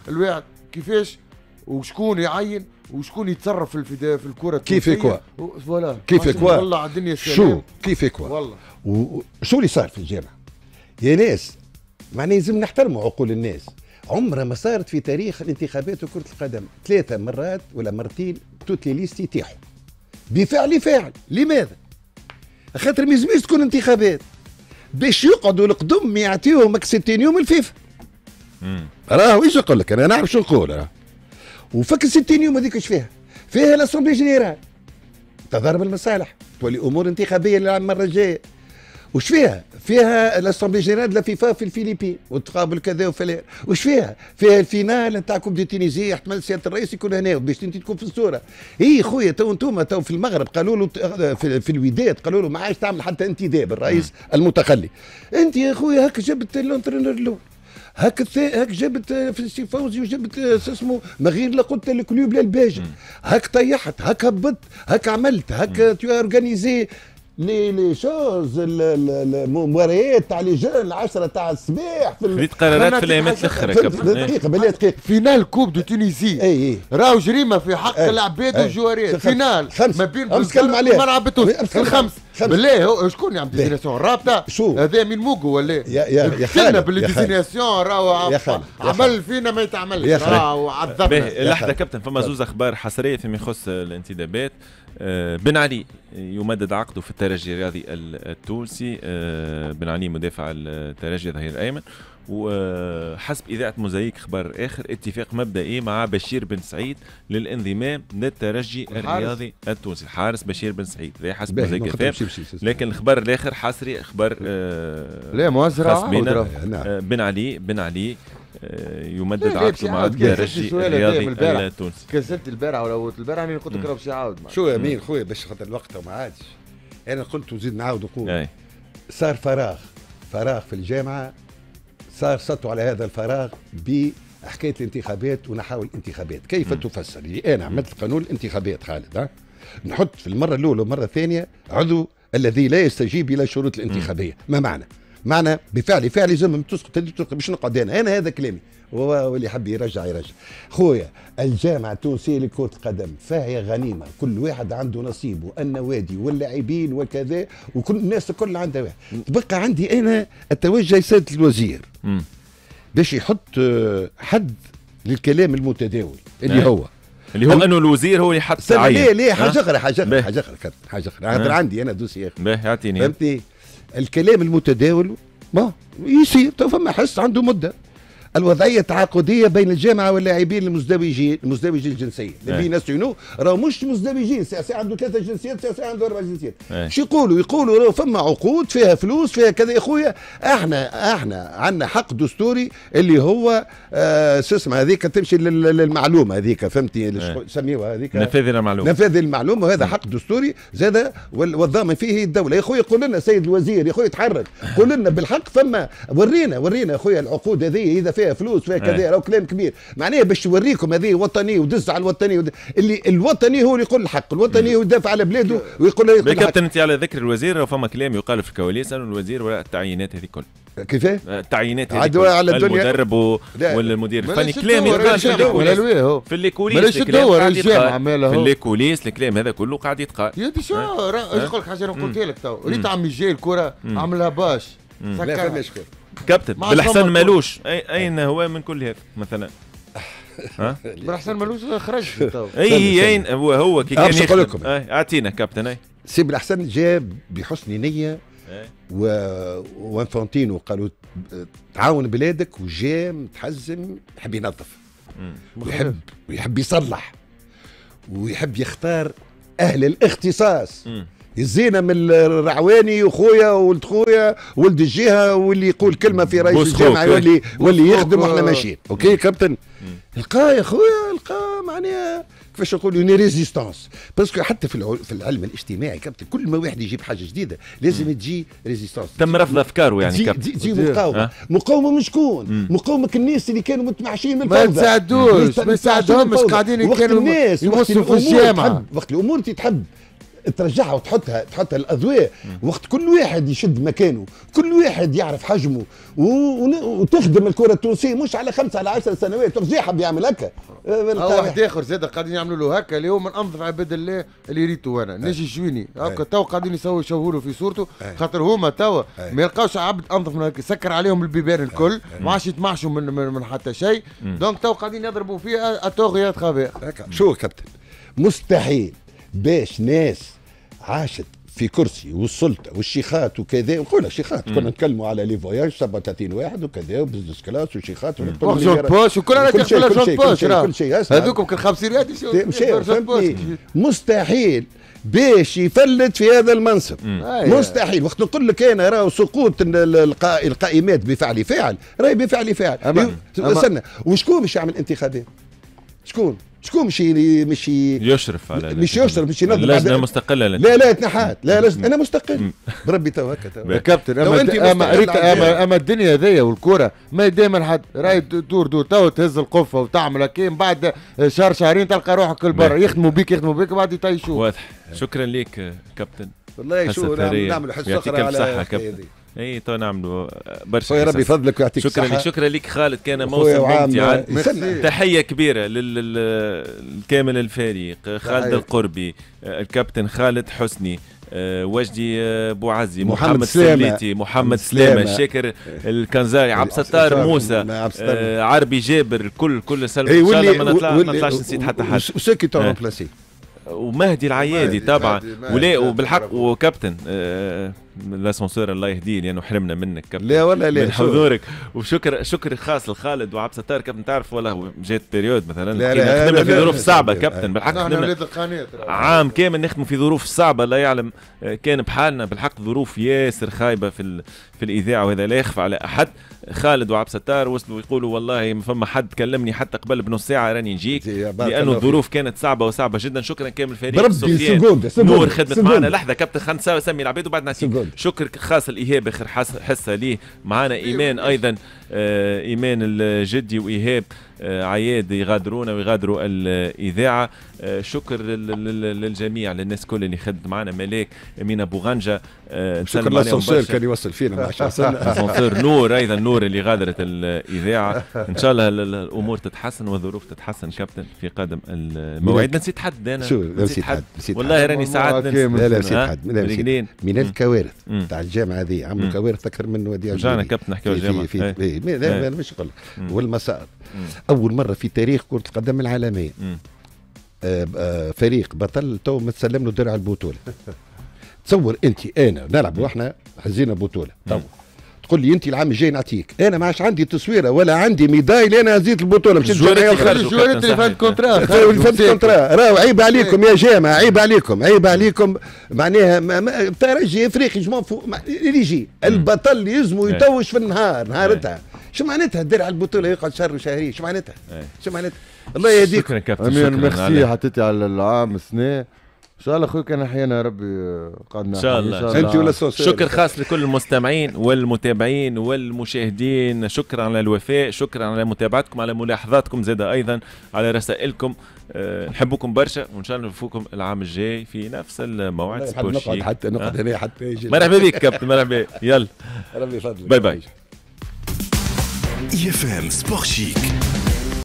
الواحد كيفاش وشكون يعين وشكون يتصرف في الفدا في الكره كيف كوا فوالا كيف كوا والله الدنيا شو كيف كوا والله وشو اللي صار في الجامعه يا ناس معناه يلزم نحترموا عقول الناس عمرها ما صارت في تاريخ الانتخابات وكرة القدم ثلاثة مرات ولا مرتين توت لي ليست يتيحوا بفعل فاعل لماذا؟ خاطر ما يلزمش تكون انتخابات باش يقعدوا القدم يعطيهم 60 يوم الفيفا راهو ايش نقول لك انا نعرف شو نقول انا وفك 60 يوم هذيك ايش فيها؟ فيها الاسومبلي جينيرال تضارب المصالح تولي امور انتخابيه للمره الجايه وش فيها؟ فيها الاسامبلي جينيرال لا فيفا في الفلبين وتقابل كذا وفلان وش فيها؟ فيها الفينال نتاع كوب دي تينيزي احتمال سياده الرئيس يكون هنا باش تكون في الصوره. اي خويا تو انتم تو في المغرب قالوا له في الوداد قالوا له ما عادش تعمل حتى انتداب الرئيس المتخلي. انت يا خويا هك جبت الانترنر الاول. هاك هاك جابت السي فوزي وجابت آه، اسمه ما غير لا قلت الكلوب لا الباجي هاك طيحت هاك هبطت هاك عملت هاك تو اورغانيزي لي لي شوز المباريات تاع لي جون 10 تاع الصباح في خذيت قرارات في الايامات الاخرى دقيقه بالله دقيقه فينال كوب دو تونيزي اي اي راهو جريمه في حق إيه. العباد إيه. والجواريات فينال ما بين ملعب تونس الخمس بالله شكون يعمل إيه. ديزيناسيون رابطه شو هذا من موجو ولا يا يا يا خالد باللي ديزيناسيون راهو عمل فينا ما يتعملش راهو عذبنا لحظه كابتن فما زوز اخبار حصريه فيما يخص الانتدابات آه، بن علي يمدد عقده في الترجي الرياضي التونسي آه، بن علي مدافع الترجي ظهير الايمن وحسب اذاعه موزايك خبر اخر اتفاق مبدئي مع بشير بن سعيد للانضمام للترجي الرياضي التونسي الحارس بشير بن سعيد ذا حسب موزايك لكن الخبر الاخر حصري خبر آه، لا مؤزرة نعم. بن علي بن علي آه، يمدد عقده مع الرجي الرياضي التونسي كسبت البارحه ولا البارحه انا قلت لك راه باش يعاود شو يا مين خويا باش خاطر الوقت ما عادش انا قلت وزيد نعاود نقول صار فراغ فراغ في الجامعه صار سطو على هذا الفراغ بحكايه الانتخابات ونحاول الانتخابات كيف مم. تفسر انا عملت قانون الانتخابات خالد ها نحط في المره الاولى والمره الثانيه عضو الذي لا يستجيب الى شروط الانتخابيه ما معنى معنى بفعلي فعلي زم تسقط تسقط باش نقعد انا انا هذا كلامي واللي يحب يرجع يرجع خويا الجامعة التونسية لكرة القدم فهي غنيمة كل واحد عنده نصيبه النوادي واللاعبين وكذا وكل الناس الكل عندها واحد تبقى عندي أنا التوجه سيادة الوزير باش يحط آه، حد للكلام المتداول اللي نعم. هو اللي هو انه الوزير هو اللي حط ليه ليه حاجه اخرى حاجه اخرى حاجه اخرى حاجه اخرى عندي انا دوسي اخر يعطيني فهمتني الكلام المتداول ما يصير فما حس عنده مده الوضعيه التعاقديه بين الجامعه واللاعبين المزدوجين المزدوجين الجنسيه إيه. اللي ناس ناستيونو راهو مش مزدوجين سي عنده ثلاثه جنسيات سي عنده اربع جنسيات إيه. شو يقولوا يقولوا راهو فما عقود فيها فلوس فيها كذا يا خويا احنا احنا عندنا حق دستوري اللي هو آه شو اسمه هذيك تمشي للمعلومه هذيك فهمتي إيه. سميوها هذيك نفاذ المعلومه نفاذ المعلومه وهذا حق دستوري زاد والضامن فيه الدوله يا خويا قول لنا سيد الوزير يا خويا تحرك قول لنا بالحق فما ورينا ورينا يا خويا العقود هذه اذا فيها فيها فلوس فيها كذا راهو كلام كبير معناه باش توريكم هذه وطني ودز على الوطني ود... اللي الوطني هو اللي يقول الحق الوطني هو يدافع على بلاده ويقول له كابتن انت على ذكر الوزير فما كلام يقال في الكواليس انه الوزير وراء التعيينات هذه كل كيف آه، التعيينات هذه على الدنيا المدرب ولا المدير الفني كلام يتقال في الكواليس مالها في الكوليس الكلام هذا كله قاعد يتقال يا دي شو نقول لك حاجة انا قلت لك تو ريت عمي جاي الكرة عملها باش سكر كابتن بالاحسن مالوش اين هو من كل هذا مثلا بالاحسن مالوش خرج اي اين هو هو كي كان لكم اعطينا كابتن اي سي بالاحسن جاء بحسن نيه و... وانفونتينو قالوا تعاون بلادك وجاء متحزم يحب ينظف ويحب ويحب يصلح ويحب يختار اهل الاختصاص مم. الزينه من الرعواني وخويا ولد خويا ولد الجهه واللي يقول كلمه في رئيس الجامعه يولي واللي يخدم واحنا ماشيين اوكي كابتن لقى يا خويا لقى معناها كيفاش نقول اون ريزيستونس باسكو حتى في في العلم الاجتماعي كابتن كل ما واحد يجيب حاجه جديده لازم تجي ريزيستونس تم رفض افكاره يعني كابتن تجي, تجي مقاومه أه؟ مقاومه من شكون؟ مقاومه الناس اللي كانوا متمعشين من الفوضى ما تساعدوش ما تساعدهمش قاعدين كانوا يوصوا في الجامعه وقت الامور تتحب ترجعها وتحطها تحطها الاضواء وقت كل واحد يشد مكانه كل واحد يعرف حجمه وتخدم الكره التونسيه مش على خمسه على 10 سنوات ترجعها بيعمل هكا هو آه، واحد اخر زاد قاعدين يعملوا له هكا اللي هو من انظف عباد الله اللي ريتو انا نجي جويني هكا تو قاعدين يسووا يشوهوا في صورته خاطر هما تو ما يلقاوش عبد انظف من هكا سكر عليهم البيبان الكل ما عادش يتمعشوا من, من, من حتى شيء دونك تو قاعدين يضربوا فيه اتوغيات خافيه شو كابتن مستحيل باش ناس عاشت في كرسي والسلطه والشيخات وكذا وقلنا شيخات كنا نتكلموا على لي فواياج 37 واحد وكذا وبزنس كلاس وشيخات جون بوش وكل على كل شيء كل شيء كل شيء كل شيء هذوكم كل فهمتني مستحيل باش يفلت في هذا المنصب أيوة. مستحيل وقت نقول لك انا راه سقوط القائمات بفعل فاعل راهي بفعل فاعل استنى وشكون باش يعمل انتخابات شكون شكون مش مش يشرف على مش يشرف مش ينظم لجنة مستقله لجنة. لا لا اتنحات لا لجنة انا مستقل بربي تو هكا يا كابتن اما اما, أما, أما, أما الدنيا هذيا والكره ما دائما حد راي دور دور تو تهز القفه وتعمل هكا من بعد شهر شهرين تلقى روحك البر يخدموا بيك يخدموا بيك وبعد يطيشوك واضح شكرا ليك كابتن والله شو نعم- نعمل حس فقره على الصحه كابتن اي تو نعملوا برشا خويا ربي يفضلك ويعطيك شكرا لك شكرا لك خالد كان موسم ممتع تحيه كبيره للكامل الفريق خالد القربي الكابتن خالد حسني آه، وجدي آه، بوعزي محمد, محمد سليتي محمد سلامه شاكر الكنزاري إيه، عبد الستار إيه، موسى إيه، آه عربي جابر الكل كل سلمى ان شاء الله ما نطلع ما نطلعش نسيت حتى حد وسكي تو ومهدي العيادي طبعا ولا وبالحق وكابتن آه الاسانسير الله يهديه لانه حرمنا منك كابتن لا ولا لا من حضورك وشكر شكر خاص لخالد وعبد الستار كابتن تعرف ولا جات بيريود مثلا لا لا خدمنا في ظروف صعبه كابتن بالحق عام كامل نخدم في ظروف صعبه لا يعلم آه، كان بحالنا بالحق ظروف ياسر خايبه في في الاذاعه وهذا لا يخفى على احد خالد وعبد الستار وصلوا يقولوا والله ما فما حد كلمني حتى قبل بنص ساعه راني نجيك لانه الظروف كانت صعبه وصعبه جدا شكرا كامل الفريق بربي سكوند نور خدمت معنا لحظه كابتن خلينا نسمي العباد وبعدنا نعطيك لابد شكر خاص الايهاب اخر حصه ليه معنا أيوة، ايمان أيوة. ايضا آه، ايمان الجدي وايهاب آه، عياد يغادرونا ويغادروا الاذاعه آه، شكر للجميع للناس الكل اللي خد معنا ملاك امين ابو غنجه شكر للسونسور كان يوصل فينا السونسور نور ايضا نور اللي غادرت الاذاعه ان شاء الله الامور تتحسن والظروف تتحسن كابتن في قدم الموعد نسيت حد انا شو نسيت حد والله راني ساعات لا لا نسيت حد من الكوارث تاع الجامعه هذه عمرو كوير افتكر منه هذه رجعنا كابتن نحكي الجامعه في, في, في ايه. ايه. إيه. مش نقول والمسار اول مره في تاريخ كره القدم العالميه آه،, آه فريق بطل تو متسلم له درع البطوله تصور انت انا نلعب واحنا حزينا بطوله تو تقول لي انت العام الجاي نعطيك انا ما عادش عندي تصويره ولا عندي ميدايل انا هزيت البطوله مشيت الجمعيه الخارج الجوارات اللي فات كونترا فات كونترا راهو عيب عليكم يا جامعه عيب عليكم عيب عليكم معناها ترجي افريقي جمون اللي يجي البطل اللي يلزمه إيه. يتوش في النهار نهارتها إيه. شو معناتها الدرع البطوله يقعد شهر وشهرين شو معناتها إيه. شو معناتها الله يهديك شكرا كابتن شكرا ميرسي نعم. حطيتي على العام سنه ان شاء الله اخوي كان احيانا ربي قعدنا ان شاء الله انت ولا شكر خاص لكل المستمعين والمتابعين والمشاهدين شكرا على الوفاء شكرا على متابعتكم على ملاحظاتكم زادة ايضا على رسائلكم أه نحبكم برشا وان شاء الله نشوفكم العام الجاي في نفس الموعد نقعد حتى نقعد آه. هنا حتى يجي مرحبا بك كابتن مرحبا يلا ربي يفضلك باي باي اي اف ام سبور شيك